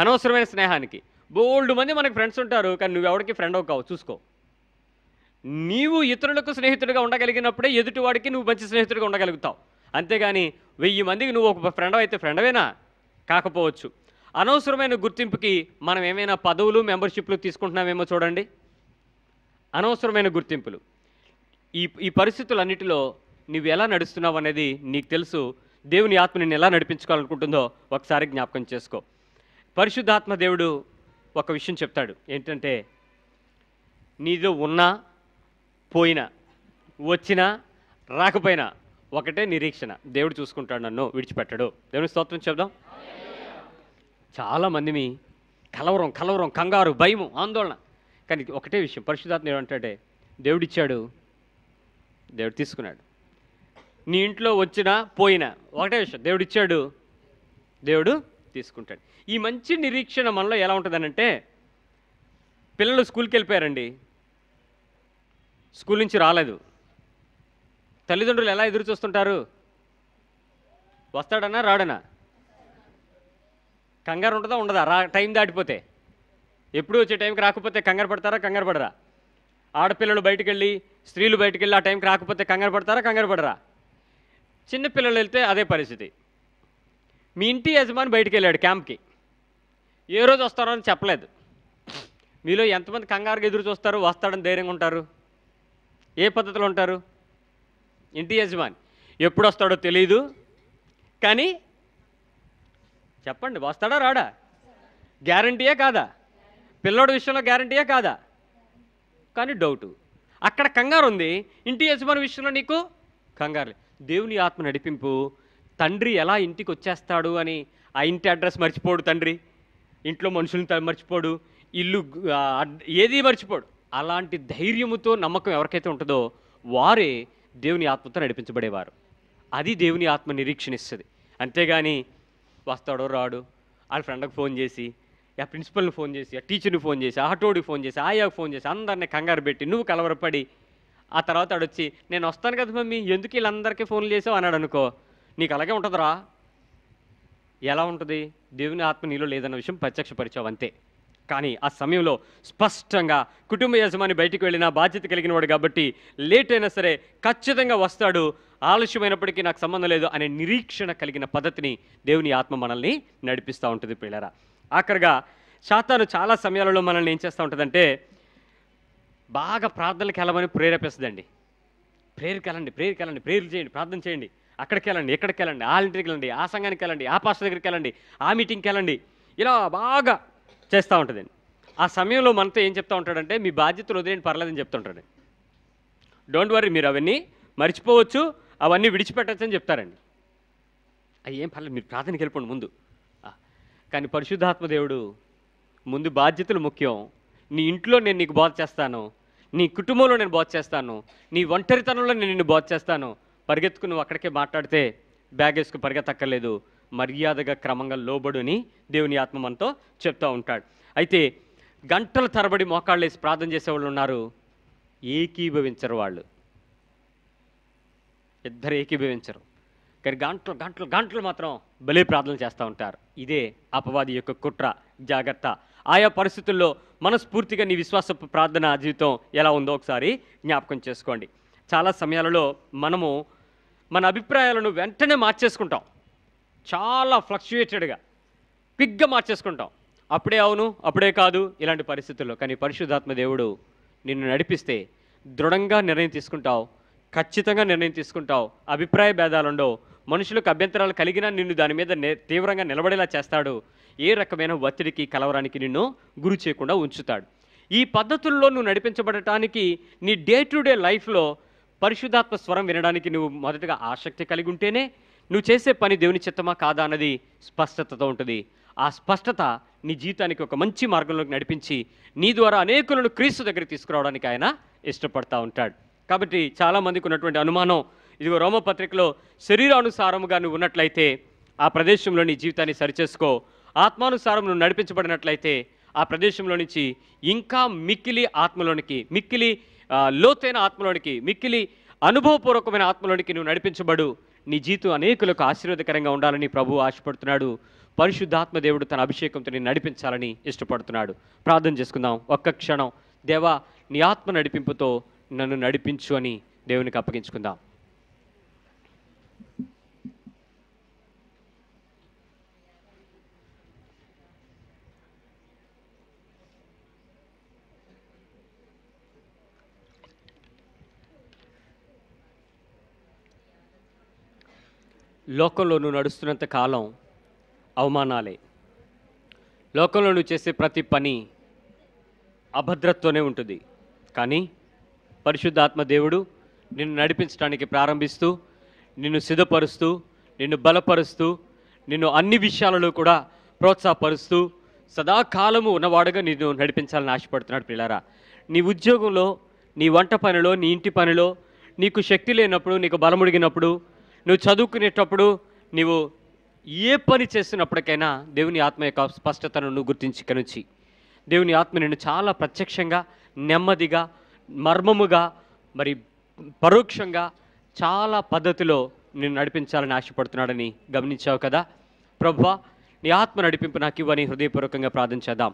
అనవసరమైన స్నేహానికి బోల్డ్ మంది మనకి ఫ్రెండ్స్ ఉంటారు కానీ నువ్వు ఎవరికి ఫ్రెండ్ కావు చూసుకో నీవు ఇతరులకు స్నేహితుడిగా ఉండగలిగినప్పుడే ఎదుటివాడికి నువ్వు మంచి స్నేహితుడిగా ఉండగలుగుతావు అంతేగాని వెయ్యి మందికి నువ్వు ఒక ఫ్రెండ్ అయితే ఫ్రెండవేనా కాకపోవచ్చు అనవసరమైన గుర్తింపుకి మనం ఏమైనా పదవులు మెంబర్షిప్లు తీసుకుంటున్నామేమో చూడండి అనవసరమైన గుర్తింపులు ఈ ఈ పరిస్థితులన్నిటిలో నువ్వు ఎలా నడుస్తున్నావు అనేది నీకు తెలుసు దేవుని ఆత్మ నేను ఎలా నడిపించుకోవాలనుకుంటుందో ఒకసారి జ్ఞాపకం చేసుకో పరిశుద్ధాత్మ దేవుడు ఒక విషయం చెప్తాడు ఏంటంటే నీదో ఉన్నా పోయినా వచ్చినా రాకపోయినా ఒకటే నిరీక్షణ దేవుడు చూసుకుంటాడు నన్ను విడిచిపెట్టడు దేవుని స్తోత్రం చెప్దాం చాలామందిని కలవరం కలవరం కంగారు భయము ఆందోళన కానీ ఒకటే విషయం పరిశుధాత్మ ఏమంటాడే దేవుడిచ్చాడు దేవుడు తీసుకున్నాడు నీ ఇంట్లో వచ్చినా పోయినా ఒకటే విషయం దేవుడిచ్చాడు దేవుడు తీసుకుంటాడు ఈ మంచి నిరీక్షణ మనలో ఎలా ఉంటుందనంటే పిల్లలు స్కూల్కి వెళ్ళిపోయారండి స్కూల్ నుంచి రాలేదు తల్లిదండ్రులు ఎలా ఎదురు చూస్తుంటారు వస్తాడనా రాడనా కంగారు ఉంటుందా ఉండదా రా టైం దాటిపోతే ఎప్పుడు వచ్చే టైంకి రాకపోతే కంగారు పడతారా కంగారు పడరా ఆడపిల్లలు బయటకు వెళ్ళి స్త్రీలు బయటకు వెళ్ళి ఆ టైంకి రాకపోతే కంగారు పడతారా కంగారు పడరా చిన్నపిల్లలు వెళ్తే అదే పరిస్థితి మీ ఇంటి యజమాని బయటికి వెళ్ళాడు క్యాంప్కి ఏ రోజు వస్తారో అని చెప్పలేదు మీలో ఎంతమంది కంగారుకి ఎదురు చూస్తారు వస్తాడని ధైర్యంగా ఉంటారు ఏ పద్ధతిలో ఉంటారు ఇంటి యజమాని ఎప్పుడు వస్తాడో తెలియదు కానీ చెప్పండి వస్తాడా రాడా గ్యారంటీయే కాదా పిల్లోడి విషయంలో గ్యారంటీయే కాదా కానీ డౌటు అక్కడ కంగారు ఉంది ఇంటి యజమాని విషయంలో నీకు కంగారు దేవుని ఆత్మ నడిపింపు తండ్రి ఎలా ఇంటికి వచ్చేస్తాడు అని ఆ ఇంటి అడ్రస్ మర్చిపోడు తండ్రి ఇంట్లో మనుషులను మర్చిపోడు ఇల్లు ఏది మర్చిపోడు అలాంటి ధైర్యముతో నమ్మకం ఎవరికైతే ఉంటుందో వారే దేవుని ఆత్మతో నడిపించబడేవారు అది దేవుని ఆత్మ నిరీక్షణిస్తుంది అంతేగాని వస్తాడో రాడు వాళ్ళ ఫ్రెండ్కి ఫోన్ చేసి ఆ ప్రిన్సిపల్ని ఫోన్ చేసి ఆ టీచర్ని ఫోన్ చేసి ఆటోడికి ఫోన్ చేసి ఆయాకు ఫోన్ చేసి అందరినీ కంగారు పెట్టి నువ్వు కలవరపడి ఆ తర్వాత వచ్చి నేను వస్తాను కదా మమ్మీ ఎందుకు వీళ్ళందరికీ ఫోన్లు చేసావు అన్నాడు అనుకో నీకు అలాగే ఉంటుందిరా ఎలా ఉంటుంది దేవుని ఆత్మ నీలో లేదన్న విషయం ప్రత్యక్షపరిచావు అంతే కానీ ఆ సమయంలో స్పష్టంగా కుటుంబ యజమాని బయటికి వెళ్ళిన బాధ్యత కలిగిన వాడు కాబట్టి లేట్ అయినా సరే ఖచ్చితంగా వస్తాడు ఆలస్యమైనప్పటికీ నాకు సంబంధం లేదు అనే నిరీక్షణ కలిగిన పద్ధతిని దేవుని ఆత్మ మనల్ని నడిపిస్తూ ఉంటుంది పిల్లరా ఆఖరిగా శాతాను చాలా సమయాలలో మనల్ని ఏం చేస్తూ ఉంటుందంటే బాగా ప్రార్థనలకు వెళ్ళమని ప్రేరేపిస్తుందండి ప్రేరుకి వెళ్ళండి ప్రేరుకి వెళ్ళండి ప్రేరు చేయండి ప్రార్థన చేయండి అక్కడికి వెళ్ళండి ఎక్కడికి వెళ్ళండి ఆ ఇంటికి వెళ్ళండి ఆ సంఘానికి వెళ్ళండి ఆ పాస్టర్ దగ్గరికి వెళ్ళండి ఆ మీటింగ్కి వెళ్ళండి ఇలా బాగా చేస్తూ ఉంటుందండి ఆ సమయంలో మనతో ఏం చెప్తా ఉంటాడంటే మీ బాధ్యతలు వదిలేని పర్లేదని చెప్తుంటాడు డోంట్ వరీ మీరు అవన్నీ మర్చిపోవచ్చు అవన్నీ విడిచిపెట్టచ్చని చెప్తారండి అయ్యేం ఏం పర్లేదు మీరు ప్రార్థనకి వెళ్ళిపోండి ముందు కానీ పరిశుద్ధాత్మ దేవుడు ముందు బాధ్యతలు ముఖ్యం నీ ఇంట్లో నేను నీకు బోధ చేస్తాను నీ కుటుంబంలో నేను బోధ చేస్తాను నీ ఒంటరితనంలో నేను నిన్ను బోధ చేస్తాను పరిగెత్తుకు నువ్వు అక్కడికే మాట్లాడితే బ్యాగ్ వేసుకుని పరిగెత్తక్కర్లేదు మర్యాదగా క్రమంగా లోబడుని దేవుని ఆత్మ మనతో చెప్తూ ఉంటాడు అయితే గంటల తరబడి మోకాళ్ళు వేసి ప్రార్థన చేసేవాళ్ళు ఉన్నారు ఏకీభవించరు వాళ్ళు ఇద్దరు ఏకీభవించరు కానీ గంటలు గంటలు గంటలు మాత్రం బలి ప్రార్థన చేస్తూ ఉంటారు ఇదే అపవాది యొక్క కుట్ర జాగ్రత్త ఆయా పరిస్థితుల్లో మనస్ఫూర్తిగా నీ విశ్వాస ప్రార్థన జీవితం ఎలా ఉందో ఒకసారి జ్ఞాపకం చేసుకోండి చాలా సమయాలలో మనము మన అభిప్రాయాలను వెంటనే మార్చేసుకుంటాం చాలా ఫ్లక్చువేటెడ్గా క్విక్గా మార్చేసుకుంటాం అప్పుడే అవును అప్పుడే కాదు ఇలాంటి పరిస్థితుల్లో కానీ పరిశుద్ధాత్మ దేవుడు నిన్ను నడిపిస్తే దృఢంగా నిర్ణయం తీసుకుంటావు ఖచ్చితంగా నిర్ణయం తీసుకుంటావు అభిప్రాయ భేదాలు ఉండవు మనుషులకు అభ్యంతరాలు కలిగినా నిన్ను దాని మీద తీవ్రంగా నిలబడేలా చేస్తాడు ఏ రకమైన ఒత్తిడికి కలవరానికి నిన్ను గురి చేయకుండా ఉంచుతాడు ఈ పద్ధతుల్లో నువ్వు నడిపించబడటానికి నీ డే టు డే లైఫ్లో పరిశుద్ధాత్మ స్వరం వినడానికి నువ్వు మొదటగా ఆసక్తి కలిగి ఉంటేనే నువ్వు చేసే పని దేవుని చిత్తమా కాదా అన్నది స్పష్టతతో ఉంటుంది ఆ స్పష్టత నీ జీవితానికి ఒక మంచి మార్గంలోకి నడిపించి నీ ద్వారా అనేకులను క్రీస్తు దగ్గరికి తీసుకురావడానికి ఆయన ఇష్టపడతా ఉంటాడు కాబట్టి చాలామందికి ఉన్నటువంటి అనుమానం ఇదిగో రోమపత్రికలో శరీరానుసారముగా నువ్వు ఉన్నట్లయితే ఆ ప్రదేశంలో నీ జీవితాన్ని సరిచేసుకో ఆత్మానుసారం నువ్వు నడిపించబడినట్లయితే ఆ ప్రదేశంలో నుంచి ఇంకా మిక్కిలి ఆత్మలోనికి మిక్కిలి లోతైన ఆత్మలోనికి మిక్కిలి అనుభవపూర్వకమైన ఆత్మలోనికి నువ్వు నడిపించబడు నీ జీతం అనేకులకు ఆశీర్వాదకరంగా ఉండాలని ప్రభు ఆశపడుతున్నాడు పరిశుద్ధాత్మ దేవుడు తన అభిషేకంతో నేను నడిపించాలని ఇష్టపడుతున్నాడు ప్రార్థన చేసుకుందాం ఒక్క క్షణం దేవా నీ ఆత్మ నడిపింపుతో నన్ను నడిపించు అని దేవునికి అప్పగించుకుందాం లోకంలో నువ్వు నడుస్తున్నంత కాలం అవమానాలే లోకంలో నువ్వు చేసే ప్రతి పని అభద్రత్వనే ఉంటుంది కానీ పరిశుద్ధాత్మ దేవుడు నిన్ను నడిపించడానికి ప్రారంభిస్తూ నిన్ను సిద్ధపరుస్తూ నిన్ను బలపరుస్తూ నిన్ను అన్ని విషయాలలో కూడా ప్రోత్సాహపరుస్తూ సదాకాలము ఉన్నవాడుగా నిన్ను నడిపించాలని ఆశపడుతున్నాడు పిల్లరా నీ ఉద్యోగంలో నీ వంట పనిలో నీ ఇంటి పనిలో నీకు శక్తి లేనప్పుడు నీకు బలముడిగినప్పుడు నువ్వు చదువుకునేటప్పుడు నీవు ఏ పని చేస్తున్నప్పటికైనా దేవుని ఆత్మ యొక్క స్పష్టతను నువ్వు కనుచి దేవుని ఆత్మ నిన్ను చాలా ప్రత్యక్షంగా నెమ్మదిగా మర్మముగా మరి పరోక్షంగా చాలా పద్ధతిలో నేను నడిపించాలని ఆశపడుతున్నాడని గమనించావు కదా ప్రభు నీ ఆత్మ నడిపింపు నాకు ఇవ్వని హృదయపూర్వకంగా ప్రార్థన చేద్దాం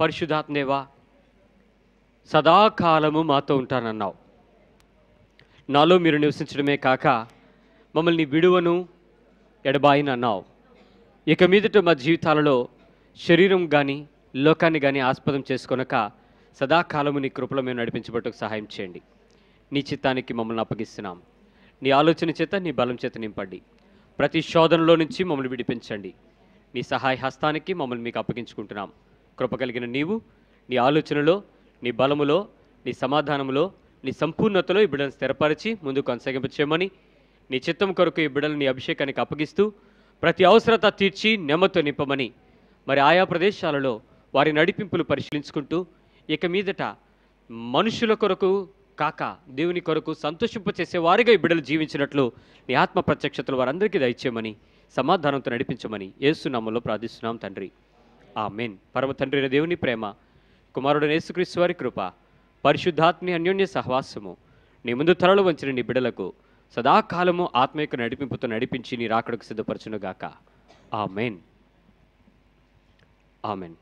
పరిశుధాత్మదేవా సదాకాలము మాతో ఉంటానన్నావు నాలో మీరు నివసించడమే కాక మమ్మల్ని విడువను ఎడబాయిని అన్నావు ఇక మీదట మా జీవితాలలో శరీరం కానీ లోకాన్ని కానీ ఆస్పదం చేసుకొనక సదాకాలము నీ కృపలో మేము నడిపించబట్టుకు సహాయం చేయండి నీ చిత్తానికి మమ్మల్ని అప్పగిస్తున్నాం నీ ఆలోచన చేత నీ బలం చేత నింపండి ప్రతి శోధనలో నుంచి మమ్మల్ని విడిపించండి నీ సహాయ హస్తానికి మమ్మల్ని మీకు అప్పగించుకుంటున్నాం కృప కలిగిన నీవు నీ ఆలోచనలో నీ బలములో నీ సమాధానములో నీ సంపూర్ణతలో ఈ బిడ్డను స్థిరపరిచి ముందు కొనసాగింపచేయమని నీ చిత్తం కొరకు ఈ బిడ్డలు నీ అభిషేకానికి అప్పగిస్తూ ప్రతి అవసరత తీర్చి నెమ్మతో నింపమని మరి ఆయా ప్రదేశాలలో వారి నడిపింపులు పరిశీలించుకుంటూ ఇక మీదట మనుషుల కొరకు కాక దేవుని కొరకు సంతోషింప వారిగా ఈ బిడ్డలు జీవించినట్లు నీ ఆత్మ ప్రత్యక్షతలు వారందరికీ దయచేయమని సమాధానంతో నడిపించమని నామంలో ప్రార్థిస్తున్నాం తండ్రి ఆ మెయిన్ పరమ తండ్రి దేవుని ప్రేమ కుమారుడు యేసుక్రీస్తు వారి కృప పరిశుద్ధాత్మి అన్యోన్య సహవాసము నీ ముందు తరలు వంచిన నీ బిడలకు సదాకాలము ఆత్మీయక నడిపింపుతో నడిపించి నీ రాకడకు సిద్ధపరచునుగాక మెయిన్ ఆమెన్